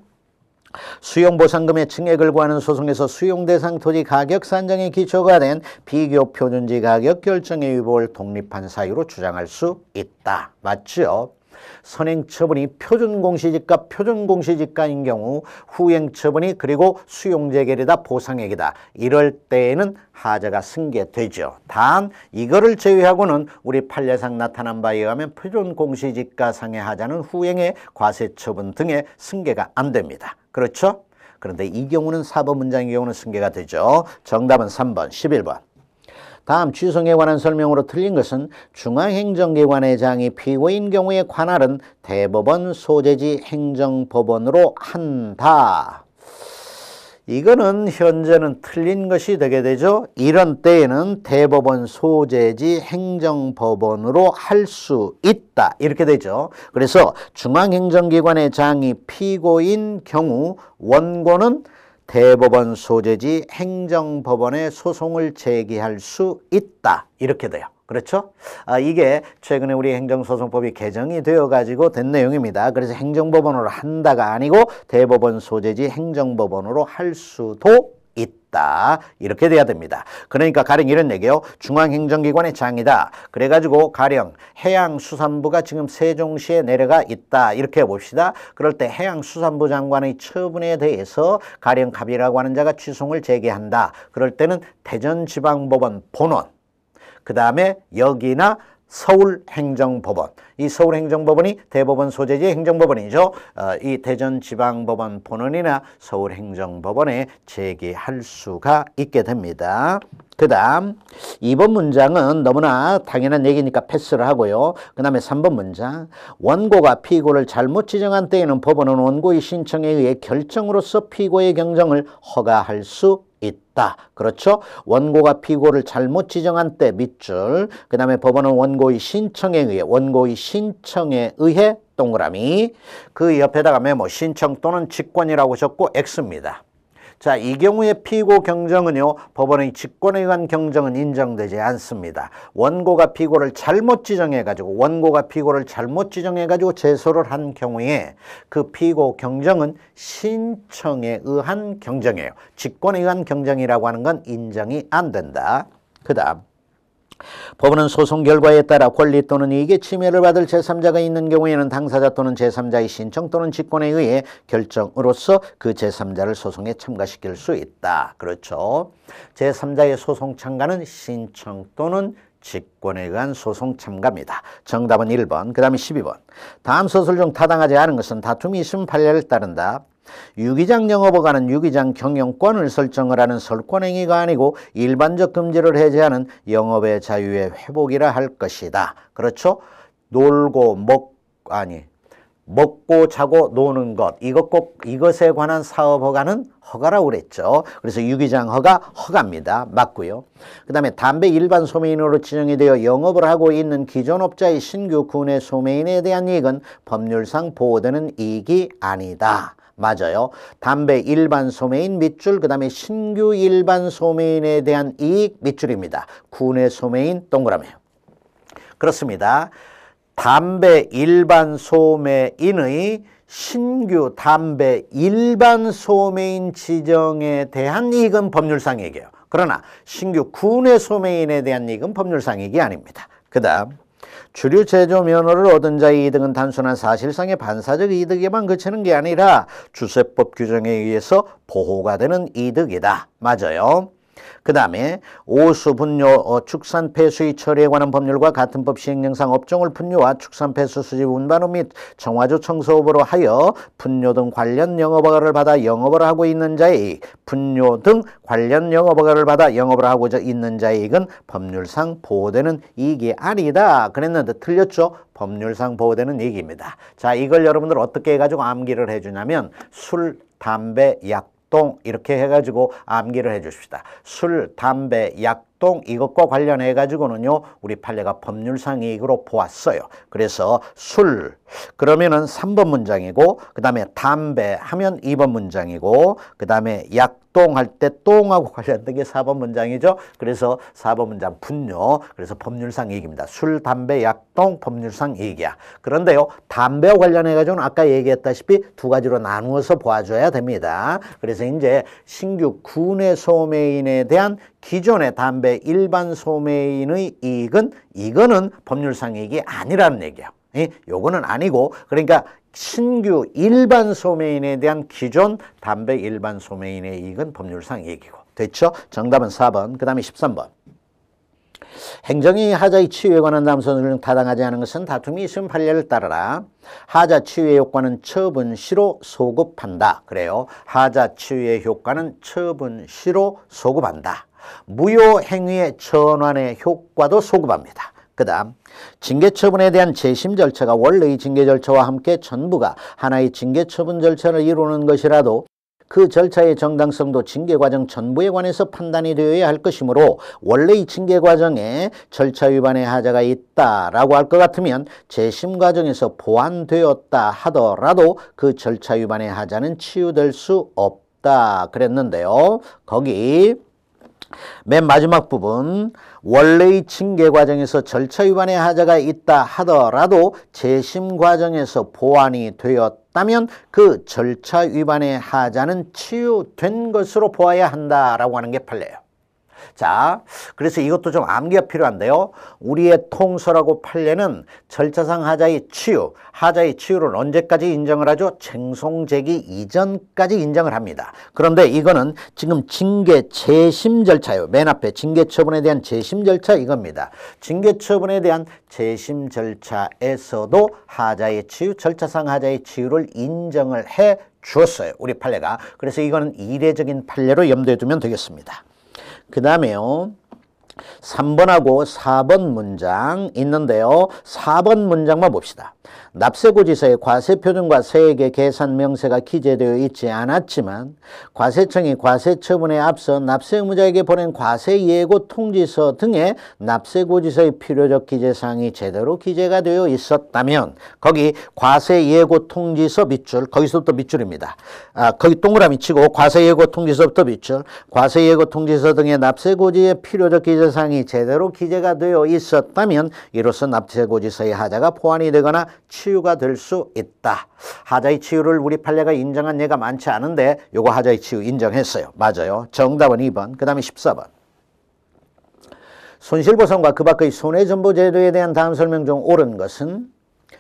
수용보상금의 증액을 구하는 소송에서 수용대상 토지 가격 산정의 기초가 된 비교 표준지 가격 결정의 위법을 독립한 사유로 주장할 수 있다. 맞죠? 선행처분이 표준공시지가 표준공시지가인 경우 후행처분이 그리고 수용재결이다 보상액이다 이럴 때에는 하자가 승계되죠. 단 이거를 제외하고는 우리 판례상 나타난 바에 의하면 표준공시지가상의 하자는 후행의 과세처분 등의 승계가 안 됩니다. 그렇죠? 그런데 이 경우는 사법 문장의 경우는 승계가 되죠. 정답은 3번, 11번. 다음 취소에 관한 설명으로 틀린 것은 중앙행정기관의 장이 피고인 경우의 관할은 대법원 소재지 행정법원으로 한다. 이거는 현재는 틀린 것이 되게 되죠. 이런 때에는 대법원 소재지 행정법원으로 할 수 있다. 이렇게 되죠. 그래서 중앙행정기관의 장이 피고인 경우 원고는 대법원 소재지 행정법원에 소송을 제기할 수 있다. 이렇게 돼요. 그렇죠? 아, 이게 최근에 우리 행정소송법이 개정이 되어가지고 된 내용입니다. 그래서 행정법원으로 한다가 아니고 대법원 소재지 행정법원으로 할 수도 없다. 이렇게 돼야 됩니다. 그러니까 가령 이런 얘기요. 중앙행정기관의 장이다. 그래가지고 가령 해양수산부가 지금 세종시에 내려가 있다. 이렇게 봅시다 그럴 때 해양수산부 장관의 처분에 대해서 가령 갑이라고 하는 자가 취송을 제기한다. 그럴 때는 대전지방법원 본원, 그 다음에 여기나 서울행정법원 이 서울행정법원이 대법원 소재지의 행정법원이죠. 어, 이 대전지방법원 본원이나 서울행정법원에 제기할 수가 있게 됩니다. 그 다음 2번 문장은 너무나 당연한 얘기니까 패스를 하고요. 그 다음에 3번 문장 원고가 피고를 잘못 지정한 때에는 법원은 원고의 신청에 의해 결정으로서 피고의 경정을 허가할 수 있다. 그렇죠? 원고가 피고를 잘못 지정한 때 밑줄 그 다음에 법원은 원고의 신청에 의해 원고의 신청에 의해 동그라미 그 옆에다가 메모 신청 또는 직권이라고 적고 X입니다. 자, 이 경우에 피고 경정은요, 법원의 직권에 의한 경정은 인정되지 않습니다. 원고가 피고를 잘못 지정해가지고, 원고가 피고를 잘못 지정해가지고 제소를 한 경우에 그 피고 경정은 신청에 의한 경정이에요. 직권에 의한 경정이라고 하는 건 인정이 안 된다. 그 다음. 법원은 소송 결과에 따라 권리 또는 이익의 침해를 받을 제3자가 있는 경우에는 당사자 또는 제3자의 신청 또는 직권에 의해 결정으로서 그 제3자를 소송에 참가시킬 수 있다. 그렇죠. 제3자의 소송 참가는 신청 또는 직권에 의한 소송 참가입니다. 정답은 1번, 그 다음에 12번. 다음 소설 중 타당하지 않은 것은 다툼이 있으면 판례를 따른다. 유기장 영업허가는 유기장 경영권을 설정을 하는 설권행위가 아니고 일반적 금지를 해제하는 영업의 자유의 회복이라 할 것이다. 그렇죠? 놀고 먹 아니 먹고 자고 노는 것 이것 꼭 이것에 관한 사업 허가는 허가라고 그랬죠. 그래서 유기장 허가 허가입니다. 맞고요. 그 다음에 담배 일반 소매인으로 지정이 되어 영업을 하고 있는 기존 업자의 신규 군의 소매인에 대한 이익은 법률상 보호되는 이익이 아니다. 맞아요. 담배 일반 소매인 밑줄, 그 다음에 신규 일반 소매인에 대한 이익 밑줄입니다. 군의 소매인 동그라미. 그렇습니다. 담배 일반 소매인의 신규 담배 일반 소매인 지정에 대한 이익은 법률상 이익이에요. 그러나 신규 군의 소매인에 대한 이익은 법률상 이익이 아닙니다. 그 다음 주류 제조 면허를 얻은 자의 이득은 단순한 사실상의 반사적 이득에만 그치는 게 아니라 주세법 규정에 의해서 보호가 되는 이득이다. 맞아요. 그 다음에 오수, 분뇨, 어, 축산, 폐수의 처리에 관한 법률과 같은 법 시행령상 업종을 분뇨와 축산, 폐수, 수집, 운반업 및 정화조 청소업으로 하여 분뇨 등 관련 영업허가를 받아 영업을 하고 있는 자의 분뇨 등 관련 영업허가를 받아 영업을 하고 있는 자의 익은 법률상 보호되는 이익이 아니다. 그랬는데 틀렸죠? 법률상 보호되는 이익입니다. 자, 이걸 여러분들 어떻게 해가지고 암기를 해주냐면 술, 담배, 약똥 이렇게 해가지고 암기를 해주십시다. 술, 담배, 약동 이것과 관련해 가지고는요 우리 판례가 법률상 이익으로 보았어요 그래서 술 그러면은 3번 문장이고 그 다음에 담배 하면 2번 문장이고 그 다음에 약동 할때 똥하고 *laughs* 관련된 게 4번 문장이죠 그래서 4번 문장 분뇨 그래서 법률상 이익입니다 술 담배 약동 법률상 이익이야 그런데요 담배와 관련해 가지고는 아까 얘기했다시피 두 가지로 나누어서 보아줘야 됩니다 그래서 이제 신규 구내 소매인에 대한 기존의 담배 일반 소매인의 이익은 이거는 법률상 이익이 아니라는 얘기야. 예? 요거는 아니고 그러니까 신규 일반 소매인에 대한 기존 담배 일반 소매인의 이익은 법률상 이익이고 됐죠? 정답은 4번 그 다음에 13번 행정이 하자의 치유에 관한 남선을 타당하지 않은 것은 다툼이 있음 판례를 따라라 하자 치유의 효과는 처분시로 소급한다. 그래요. 하자 치유의 효과는 처분시로 소급한다. 무효행위의 전환의 효과도 소급합니다. 그 다음 징계처분에 대한 재심 절차가 원래의 징계 절차와 함께 전부가 하나의 징계처분 절차를 이루는 것이라도 그 절차의 정당성도 징계과정 전부에 관해서 판단이 되어야 할 것이므로 원래의 징계과정에 절차 위반의 하자가 있다라고 할 것 같으면 재심과정에서 보완되었다 하더라도 그 절차 위반의 하자는 치유될 수 없다 그랬는데요. 거기 맨 마지막 부분 원래의 징계 과정에서 절차 위반의 하자가 있다 하더라도 재심 과정에서 보완이 되었다면 그 절차 위반의 하자는 치유된 것으로 보아야 한다라고 하는 게 판례예요. 자, 그래서 이것도 좀 암기가 필요한데요. 우리의 통설하고 판례는 절차상 하자의 치유, 하자의 치유를 언제까지 인정을 하죠? 쟁송제기 이전까지 인정을 합니다. 그런데 이거는 지금 징계 재심 절차요. 맨 앞에 징계 처분에 대한 재심 절차 이겁니다. 징계 처분에 대한 재심 절차에서도 하자의 치유, 절차상 하자의 치유를 인정을 해 주었어요. 우리 판례가. 그래서 이거는 이례적인 판례로 염두에 두면 되겠습니다. 그 다음에요. 3번하고 4번 문장 있는데요. 4번 문장만 봅시다. 납세고지서에 과세표준과 세액의 계산 명세가 기재되어 있지 않았지만 과세청이 과세처분에 앞서 납세 의무자에게 보낸 과세예고 통지서 등의 납세고지서의 필요적 기재사항이 제대로 기재가 되어 있었다면 거기 과세예고 통지서 밑줄 거기서부터 밑줄입니다. 아, 거기 동그라미 치고 과세예고 통지서부터 밑줄 과세예고 통지서 등의 납세고지의 필요적 기재사항이 제대로 기재가 되어 있었다면 이로써 납세고지서의 하자가 포함이 되거나 취 치유가 될 수 있다. 하자의 치유를 우리 판례가 인정한 예가 많지 않은데 요거 하자의 치유 인정했어요. 맞아요. 정답은 2번. 그 다음에 14번. 손실보상과 그 밖의 손해전보제도에 대한 다음 설명 중 옳은 것은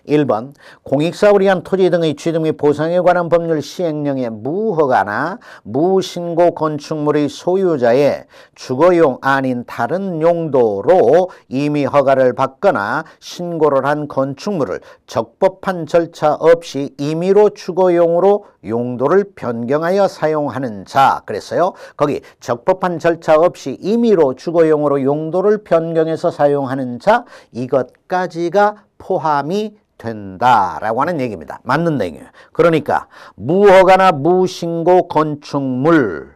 1번 공익사업을 위한 토지 등의 취득 및 보상에 관한 법률 시행령에 무허가나 무신고 건축물의 소유자의 주거용 아닌 다른 용도로 이미 허가를 받거나 신고를 한 건축물을 적법한 절차 없이 임의로 주거용으로 용도를 변경하여 사용하는 자 그랬어요 거기 적법한 절차 없이 임의로 주거용으로 용도를 변경해서 사용하는 자 이것까지가 포함이 된다라고 하는 얘기입니다. 맞는 얘기예요. 그러니까 무허가나 무신고 건축물의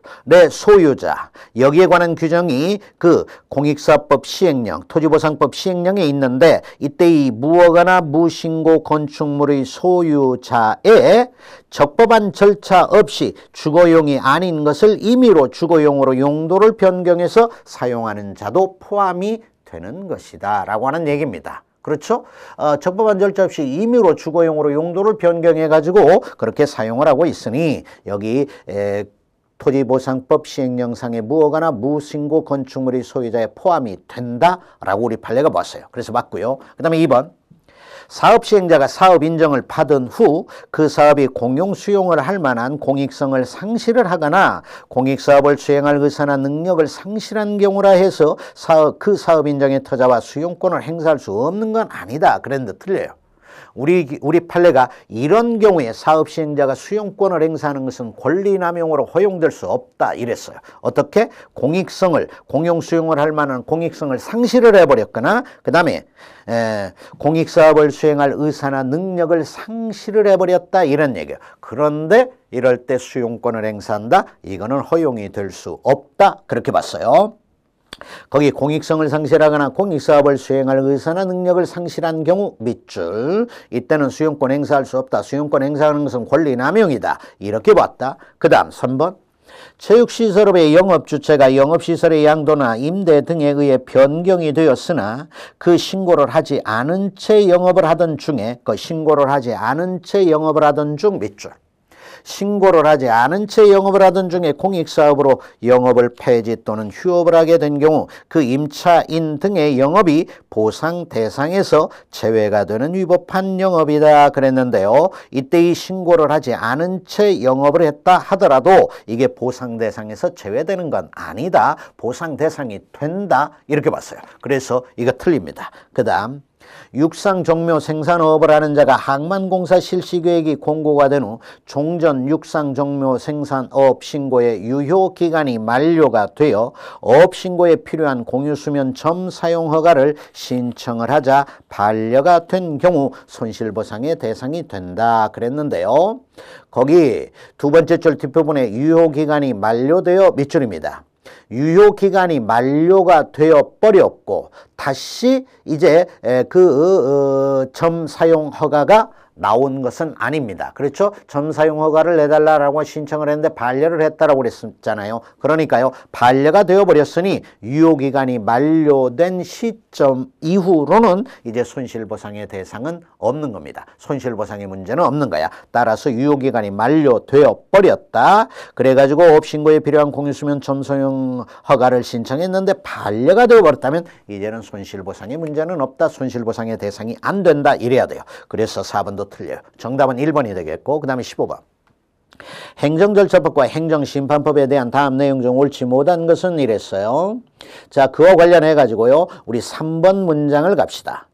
소유자 여기에 관한 규정이 그공익사법 시행령, 토지보상법 시행령에 있는데 이때 이 무허가나 무신고 건축물의 소유자의 적법한 절차 없이 주거용이 아닌 것을 임의로 주거용으로 용도를 변경해서 사용하는 자도 포함이 되는 것이다 라고 하는 얘기입니다. 그렇죠? 어, 적법한절차 없이 임의로 주거용으로 용도를 변경해 가지고 그렇게 사용을 하고 있으니 여기 에, 토지보상법 시행령상에 무허가나 무신고 건축물이 소유자에 포함이 된다라고 우리 판례가 봤어요. 그래서 맞고요. 그 다음에 2번 사업 시행자가 사업 인정을 받은 후 그 사업이 공용 수용을 할 만한 공익성을 상실을 하거나 공익 사업을 수행할 의사나 능력을 상실한 경우라 해서 사업, 그 사업 인정의 터자와 수용권을 행사할 수 없는 건 아니다. 그랬는데 틀려요. 우리 우리 판례가 이런 경우에 사업 시행자가 수용권을 행사하는 것은 권리 남용으로 허용될 수 없다 이랬어요. 어떻게 공익성을 공용 수용을 할 만한 공익성을 상실을 해버렸거나 그다음에 에, 공익사업을 수행할 의사나 능력을 상실을 해버렸다 이런 얘기예요. 그런데 이럴 때 수용권을 행사한다? 이거는 허용이 될 수 없다. 그렇게 봤어요. 거기 공익성을 상실하거나 공익사업을 수행할 의사나 능력을 상실한 경우 밑줄 이때는 수용권 행사할 수 없다. 수용권 행사하는 것은 권리남용이다. 이렇게 봤다. 그 다음 3번 체육시설업의 영업주체가 영업시설의 양도나 임대 등에 의해 변경이 되었으나 그 신고를 하지 않은 채 영업을 하던 중에 그 신고를 하지 않은 채 영업을 하던 중 밑줄 신고를 하지 않은 채 영업을 하던 중에 공익사업으로 영업을 폐지 또는 휴업을 하게 된 경우 그 임차인 등의 영업이 보상 대상에서 제외가 되는 위법한 영업이다 그랬는데요. 이때 이 신고를 하지 않은 채 영업을 했다 하더라도 이게 보상 대상에서 제외되는 건 아니다. 보상 대상이 된다. 이렇게 봤어요. 그래서 이거 틀립니다. 그 다음 육상 종묘 생산업을 하는 자가 항만공사 실시계획이 공고가 된 후 종전 육상 종묘 생산업 신고의 유효기간이 만료가 되어 업 신고에 필요한 공유수면점 사용 허가를 신청을 하자 반려가 된 경우 손실보상의 대상이 된다 그랬는데요. 거기 두 번째 줄 뒷부분에 유효기간이 만료되어 밑줄입니다. 유효 기간이 만료가 되어 버렸고 다시 이제 그점 어, 어, 사용 허가가 나온 것은 아닙니다. 그렇죠? 점사용 허가를 내달라라고 신청을 했는데 반려를 했다라고 그랬잖아요. 그러니까요. 반려가 되어버렸으니 유효기간이 만료된 시점 이후로는 이제 손실보상의 대상은 없는 겁니다. 손실보상의 문제는 없는 거야. 따라서 유효기간이 만료되어 버렸다. 그래가지고 업신고에 필요한 공유수면 점사용 허가를 신청했는데 반려가 되어버렸다면 이제는 손실보상의 문제는 없다. 손실보상의 대상이 안 된다. 이래야 돼요. 그래서 4번도 틀려요. 정답은 1번이 되겠고 그 다음에 15번. 행정절차법과 행정심판법에 대한 다음 내용 중 옳지 못한 것은 이랬어요. 자, 그와 관련해 가지고요. 우리 3번 문장을 갑시다.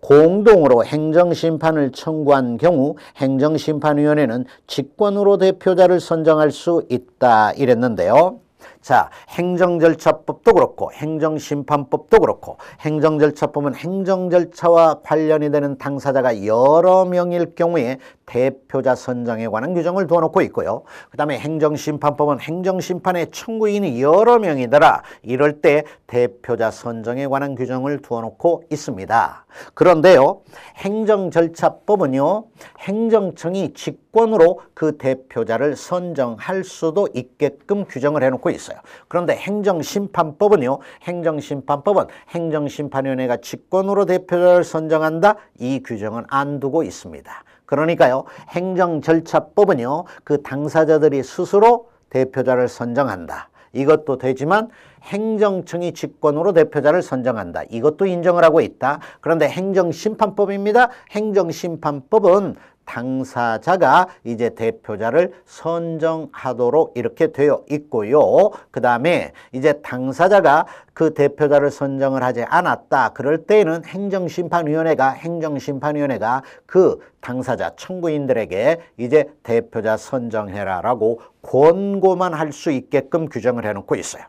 공동으로 행정심판을 청구한 경우 행정심판위원회는 직권으로 대표자를 선정할 수 있다 이랬는데요. 자, 행정절차법도 그렇고 행정심판법도 그렇고 행정절차법은 행정절차와 관련이 되는 당사자가 여러 명일 경우에 대표자 선정에 관한 규정을 두어놓고 있고요. 그 다음에 행정심판법은 행정심판의 청구인이 여러 명이더라. 이럴 때 대표자 선정에 관한 규정을 두어놓고 있습니다. 그런데요, 행정절차법은요, 행정청이 직권으로 그 대표자를 선정할 수도 있게끔 규정을 해놓고 있어요. 있어요. 그런데 행정심판법은요. 행정심판법은 행정심판위원회가 직권으로 대표자를 선정한다. 이 규정은 안 두고 있습니다. 그러니까요. 행정절차법은요. 그 당사자들이 스스로 대표자를 선정한다. 이것도 되지만 행정청이 직권으로 대표자를 선정한다. 이것도 인정을 하고 있다. 그런데 행정심판법입니다. 행정심판법은 당사자가 이제 대표자를 선정하도록 이렇게 되어 있고요. 그 다음에 이제 당사자가 그 대표자를 선정을 하지 않았다. 그럴 때에는 행정심판위원회가 행정심판위원회가 그 당사자 청구인들에게 이제 대표자 선정해라라고 권고만 할 수 있게끔 규정을 해놓고 있어요.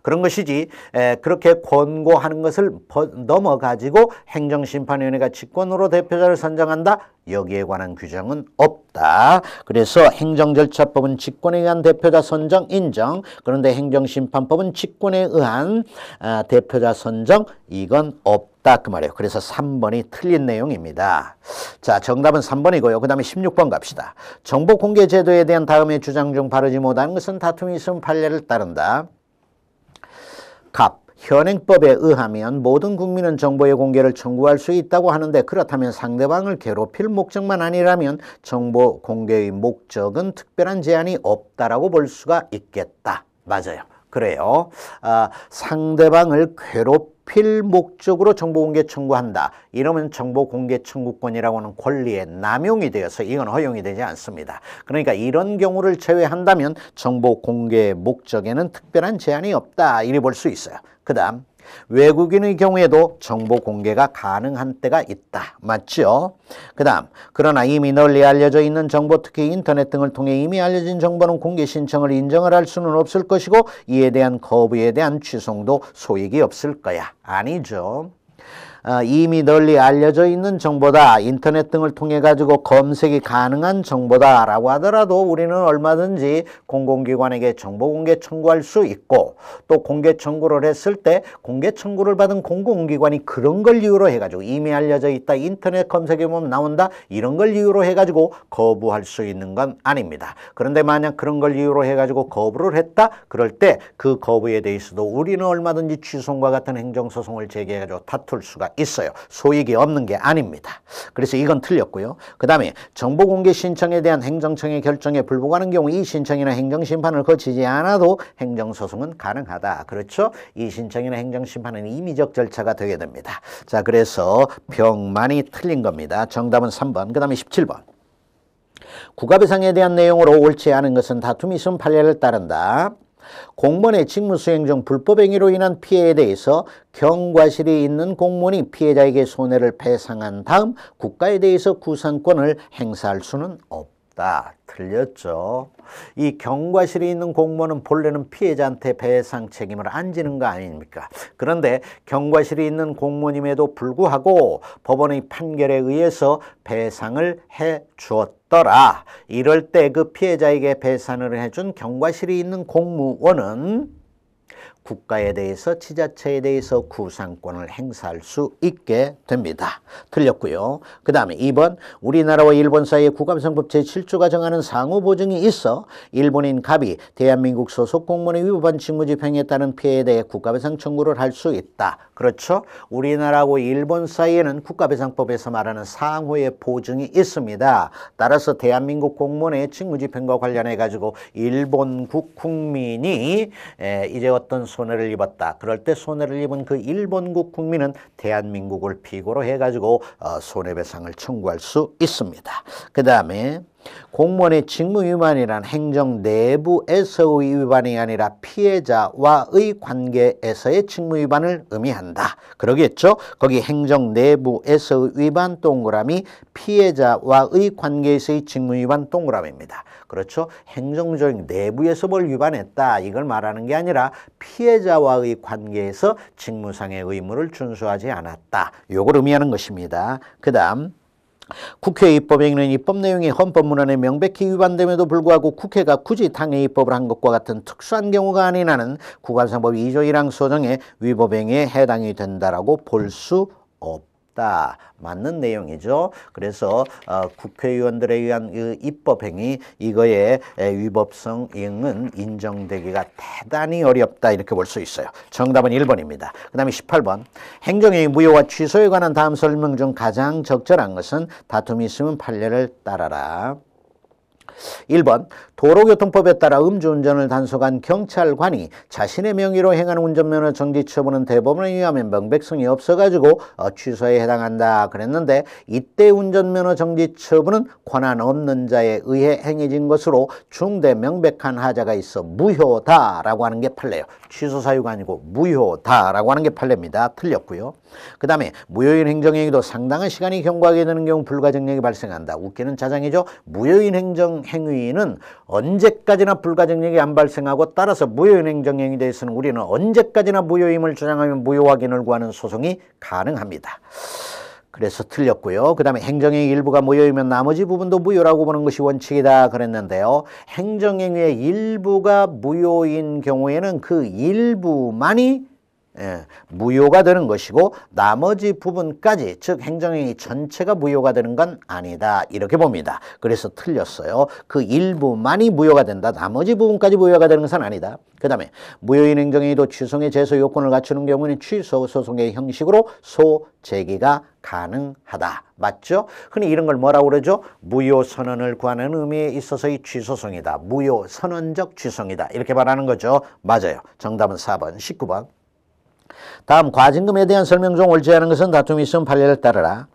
그런 것이지 에, 그렇게 권고하는 것을 넘어가지고 행정심판위원회가 직권으로 대표자를 선정한다. 여기에 관한 규정은 없다. 그래서 행정절차법은 직권에 의한 대표자 선정 인정 그런데 행정심판법은 직권에 의한 아, 대표자 선정 이건 없다 그 말이에요. 그래서 3번이 틀린 내용입니다. 자 정답은 3번이고요. 그 다음에 16번 갑시다. 정보공개제도에 대한 다음의 주장 중 바르지 못하는 것은 다툼이 있으면 판례를 따른다. 갑 현행법에 의하면 모든 국민은 정보의 공개를 청구할 수 있다고 하는데 그렇다면 상대방을 괴롭힐 목적만 아니라면 정보 공개의 목적은 특별한 제한이 없다라고 볼 수가 있겠다. 맞아요. 그래요. 아, 상대방을 괴롭 필 목적으로 정보공개 청구한다. 이러면 정보공개 청구권이라고 하는 권리의 남용이 되어서 이건 허용이 되지 않습니다. 그러니까 이런 경우를 제외한다면 정보공개 목적에는 특별한 제한이 없다. 이리 볼 수 있어요. 그 다음 외국인의 경우에도 정보 공개가 가능한 때가 있다. 맞죠? 그 다음 그러나 이미 널리 알려져 있는 정보 특히 인터넷 등을 통해 이미 알려진 정보는 공개 신청을 인정을 할 수는 없을 것이고 이에 대한 거부에 대한 취송도 소익이 없을 거야. 아니죠. 아, 이미 널리 알려져 있는 정보다 인터넷 등을 통해 가지고 검색이 가능한 정보다라고 하더라도 우리는 얼마든지 공공기관에게 정보 공개 청구할 수 있고 또 공개 청구를 했을 때 공개 청구를 받은 공공기관이 그런 걸 이유로 해가지고 이미 알려져 있다 인터넷 검색해 보면 나온다 이런 걸 이유로 해가지고 거부할 수 있는 건 아닙니다. 그런데 만약 그런 걸 이유로 해가지고 거부를 했다 그럴 때 그 거부에 대해서도 우리는 얼마든지 취소과 같은 행정소송을 제기해가지고 다툴 수가 있어요. 소익이 없는 게 아닙니다. 그래서 이건 틀렸고요. 그 다음에 정보공개 신청에 대한 행정청의 결정에 불복하는 경우 이 신청이나 행정심판을 거치지 않아도 행정소송은 가능하다. 그렇죠? 이 신청이나 행정심판은 임의적 절차가 되게 됩니다. 자 그래서 병만이 틀린 겁니다. 정답은 3번 그 다음에 17번 국가배상에 대한 내용으로 옳지 않은 것은 다툼이 있으면 판례를 따른다. 공무원의 직무수행 중 불법행위로 인한 피해에 대해서 경과실이 있는 공무원이 피해자에게 손해를 배상한 다음 국가에 대해서 구상권을 행사할 수는 없다. 없다. 틀렸죠. 이 경과실에 있는 공무원은 본래는 피해자한테 배상 책임을 안 지는 거 아닙니까? 그런데 경과실에 있는 공무원임에도 불구하고 법원의 판결에 의해서 배상을 해 주었더라. 이럴 때 그 피해자에게 배상을 해 준 경과실이 있는 공무원은 국가에 대해서 지자체에 대해서 구상권을 행사할 수 있게 됩니다. 틀렸고요. 그 다음에 2번 우리나라와 일본 사이의 국감성법 제7조가 정하는 상호보증이 있어 일본인 갑이 대한민국 소속 공무원의 위법한 직무집행에 따른 피해에 대해 국가배상 청구를 할 수 있다. 그렇죠? 우리나라하고 일본 사이에는 국가배상법에서 말하는 상호의 보증이 있습니다. 따라서 대한민국 공무원의 직무집행과 관련해 가지고 일본국 국민이 이제 어떤 손해를 입었다. 그럴 때 손해를 입은 그 일본국 국민은 대한민국을 피고로 해가지고 어, 손해배상을 청구할 수 있습니다. 그 다음에 공무원의 직무위반이란 행정 내부에서의 위반이 아니라 피해자와의 관계에서의 직무위반을 의미한다. 그러겠죠? 거기 행정 내부에서의 위반 동그라미 피해자와의 관계에서의 직무위반 동그라미입니다. 그렇죠? 행정적인 내부에서뭘 위반했다 이걸 말하는 게 아니라 피해자와의 관계에서 직무상의 의무를 준수하지 않았다. 요걸 의미하는 것입니다. 그 다음 국회 입법행위는 입법 내용이 헌법문헌에 명백히 위반됨에도 불구하고 국회가 굳이 당해 입법을 한 것과 같은 특수한 경우가 아닌 하는 구간상법 2조 1항 소정의 위법행위에 해당이 된다라고 볼 수 없다. 없다. 맞는 내용이죠. 그래서 어, 국회의원들에 의한 그 입법행위 이거의 위법성 이응은 인정되기가 대단히 어렵다 이렇게 볼 수 있어요. 정답은 1번입니다. 그 다음에 18번 행정행위 무효와 취소에 관한 다음 설명 중 가장 적절한 것은 다툼이 있으면 판례를 따라라. 1번 도로교통법에 따라 음주운전을 단속한 경찰관이 자신의 명의로 행하는 운전면허 정지 처분은 대법원에 의하면 명백성이 없어가지고 어, 취소에 해당한다 그랬는데 이때 운전면허 정지 처분은 권한 없는 자에 의해 행해진 것으로 중대 명백한 하자가 있어 무효다라고 하는 게 판례예요. 취소 사유가 아니고 무효다라고 하는 게 판례입니다. 틀렸고요. 그 다음에 무효인 행정행위도 상당한 시간이 경과하게 되는 경우 불가증력이 발생한다. 웃기는 자장이죠. 무효인 행정 행위는 어, 언제까지나 불가정력이안 발생하고 따라서 무효행정행위에 대해서는 우리는 언제까지나 무효임을 주장하면 무효 확인을 구하는 소송이 가능합니다. 그래서 틀렸고요. 그 다음에 행정행위 일부가 무효이면 나머지 부분도 무효라고 보는 것이 원칙이다 그랬는데요. 행정행위의 일부가 무효인 경우에는 그 일부만이 예, 무효가 되는 것이고 나머지 부분까지 즉 행정행위 전체가 무효가 되는 건 아니다 이렇게 봅니다 그래서 틀렸어요 그 일부만이 무효가 된다 나머지 부분까지 무효가 되는 것은 아니다 그 다음에 무효인 행정행위도 취소의 제소 요건을 갖추는 경우는 취소 소송의 형식으로 소 제기가 가능하다 맞죠? 흔히 이런 걸 뭐라고 그러죠? 무효선언을 구하는 의미에 있어서의 취소성이다 무효선언적 취소성이다 이렇게 말하는 거죠 맞아요 정답은 4번 19번 다음 과징금에 대한 설명 중 옳지 않은 것은 다툼이 있으면 판례를 따르라.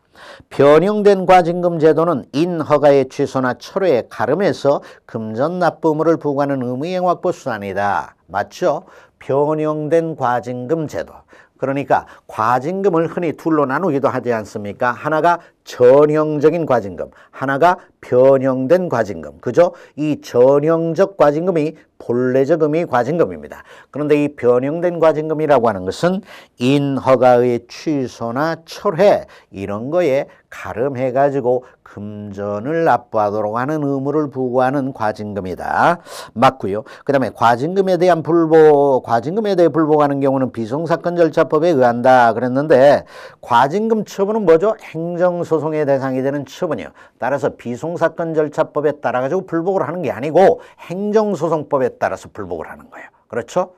변형된 과징금 제도는 인허가의 취소나 철회에가름해서 금전 납부물을 부과하는 의무행확보 수단이다. 맞죠? 변형된 과징금 제도. 그러니까 과징금을 흔히 둘로 나누기도 하지 않습니까? 하나가 전형적인 과징금, 하나가 변형된 과징금. 그죠? 이 전형적 과징금이 본래적 금이 과징금입니다. 그런데 이 변형된 과징금이라고 하는 것은 인허가의 취소나 철회 이런 거에 가름해 가지고 금전을 납부하도록 하는 의무를 부과하는 과징금이다. 맞고요. 그다음에 과징금에 대한 불보 과징금에 대해 불복하는 경우는 비송사건 절차법에 의한다 그랬는데 과징금 처분은 뭐죠? 행정소 소송의 대상이 되는 처분이요. 따라서 비송사건 절차법에 따라 가지고 불복을 하는 게 아니고 행정소송법에 따라서 불복을 하는 거예요. 그렇죠?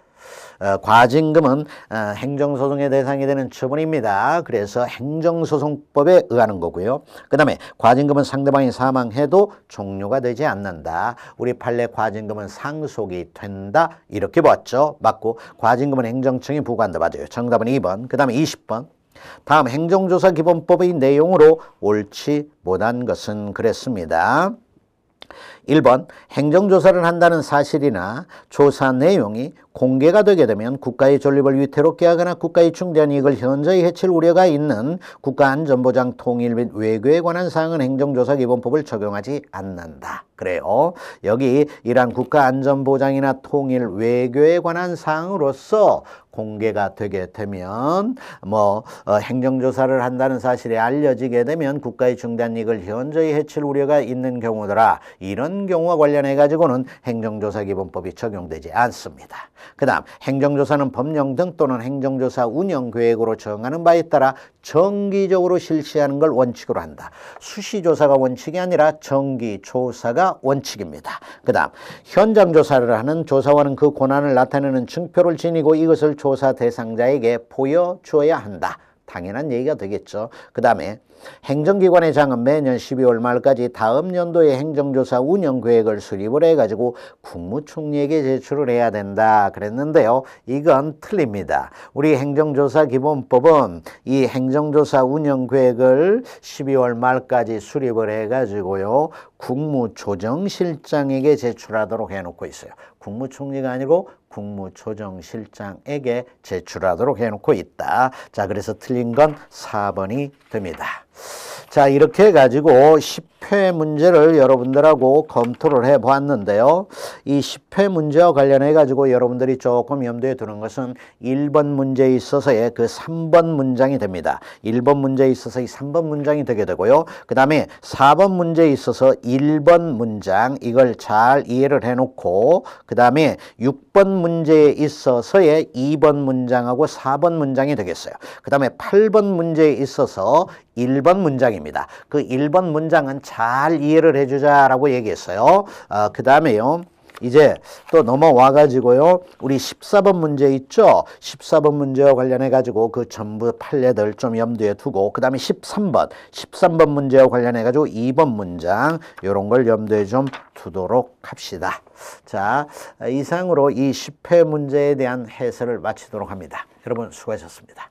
어, 과징금은 어, 행정소송의 대상이 되는 처분입니다. 그래서 행정소송법에 의하는 거고요. 그 다음에 과징금은 상대방이 사망해도 종료가 되지 않는다. 우리 판례 과징금은 상속이 된다. 이렇게 봤죠. 맞고 과징금은 행정청이 부과한다. 맞아요. 정답은 2번. 그 다음에 20번. 다음 행정조사 기본법의 내용으로 옳지 못한 것은 그랬습니다. 1번 행정조사를 한다는 사실이나 조사 내용이 공개가 되게 되면 국가의 존립을 위태롭게 하거나 국가의 중대한 이익을 현저히 해칠 우려가 있는 국가안전보장 통일 및 외교에 관한 사항은 행정조사 기본법을 적용하지 않는다. 그래요. 여기 이러한 국가안전보장이나 통일 외교에 관한 사항으로서 공개가 되게 되면 뭐 어, 행정조사를 한다는 사실이 알려지게 되면 국가의 중대한 이익을 현저히 해칠 우려가 있는 경우더라. 이런 경우와 관련해 가지고는 행정조사 기본법이 적용되지 않습니다. 그 다음 행정조사는 법령 등 또는 행정조사 운영 계획으로 정하는 바에 따라 정기적으로 실시하는 걸 원칙으로 한다. 수시조사가 원칙이 아니라 정기조사가 원칙입니다. 그 다음 현장조사를 하는 조사원은 그 권한을 나타내는 증표를 지니고 이것을 조 조사 대상자에게 보여줘야 한다. 당연한 얘기가 되겠죠. 그 다음에 행정기관의 장은 매년 12월 말까지 다음 연도의 행정조사 운영 계획을 수립을 해가지고 국무총리에게 제출을 해야 된다 그랬는데요. 이건 틀립니다. 우리 행정조사 기본법은 이 행정조사 운영 계획을 12월 말까지 수립을 해가지고요. 국무조정실장에게 제출하도록 해놓고 있어요. 국무총리가 아니고 국무조정실장에게 제출하도록 해놓고 있다. 자, 그래서 틀린 건 4번이 됩니다. 자 이렇게 해가지고 10회 문제를 여러분들하고 검토를 해 보았는데요. 이 10회 문제와 관련해 가지고 여러분들이 조금 염두에 두는 것은 1번 문제에 있어서의 그 3번 문장이 됩니다. 1번 문제에 있어서 이 3번 문장이 되게 되고요. 그 다음에 4번 문제에 있어서 1번 문장 이걸 잘 이해를 해놓고 그 다음에 6번 문제에 있어서의 2번 문장하고 4번 문장이 되겠어요. 그 다음에 8번 문제에 있어서 일번 문장입니다. 그 일 번 문장은 잘 이해를 해주자라고 얘기했어요. 어, 그 다음에요. 이제 또 넘어와 가지고요. 우리 14번 문제 있죠? 14번 문제와 관련해 가지고 그 전부 판례들 좀 염두에 두고 그다음에 13번, 13번 문제와 관련해 가지고 2번 문장 요런 걸 염두에 좀 두도록 합시다. 자, 이상으로 이 10회 문제에 대한 해설을 마치도록 합니다. 여러분 수고하셨습니다.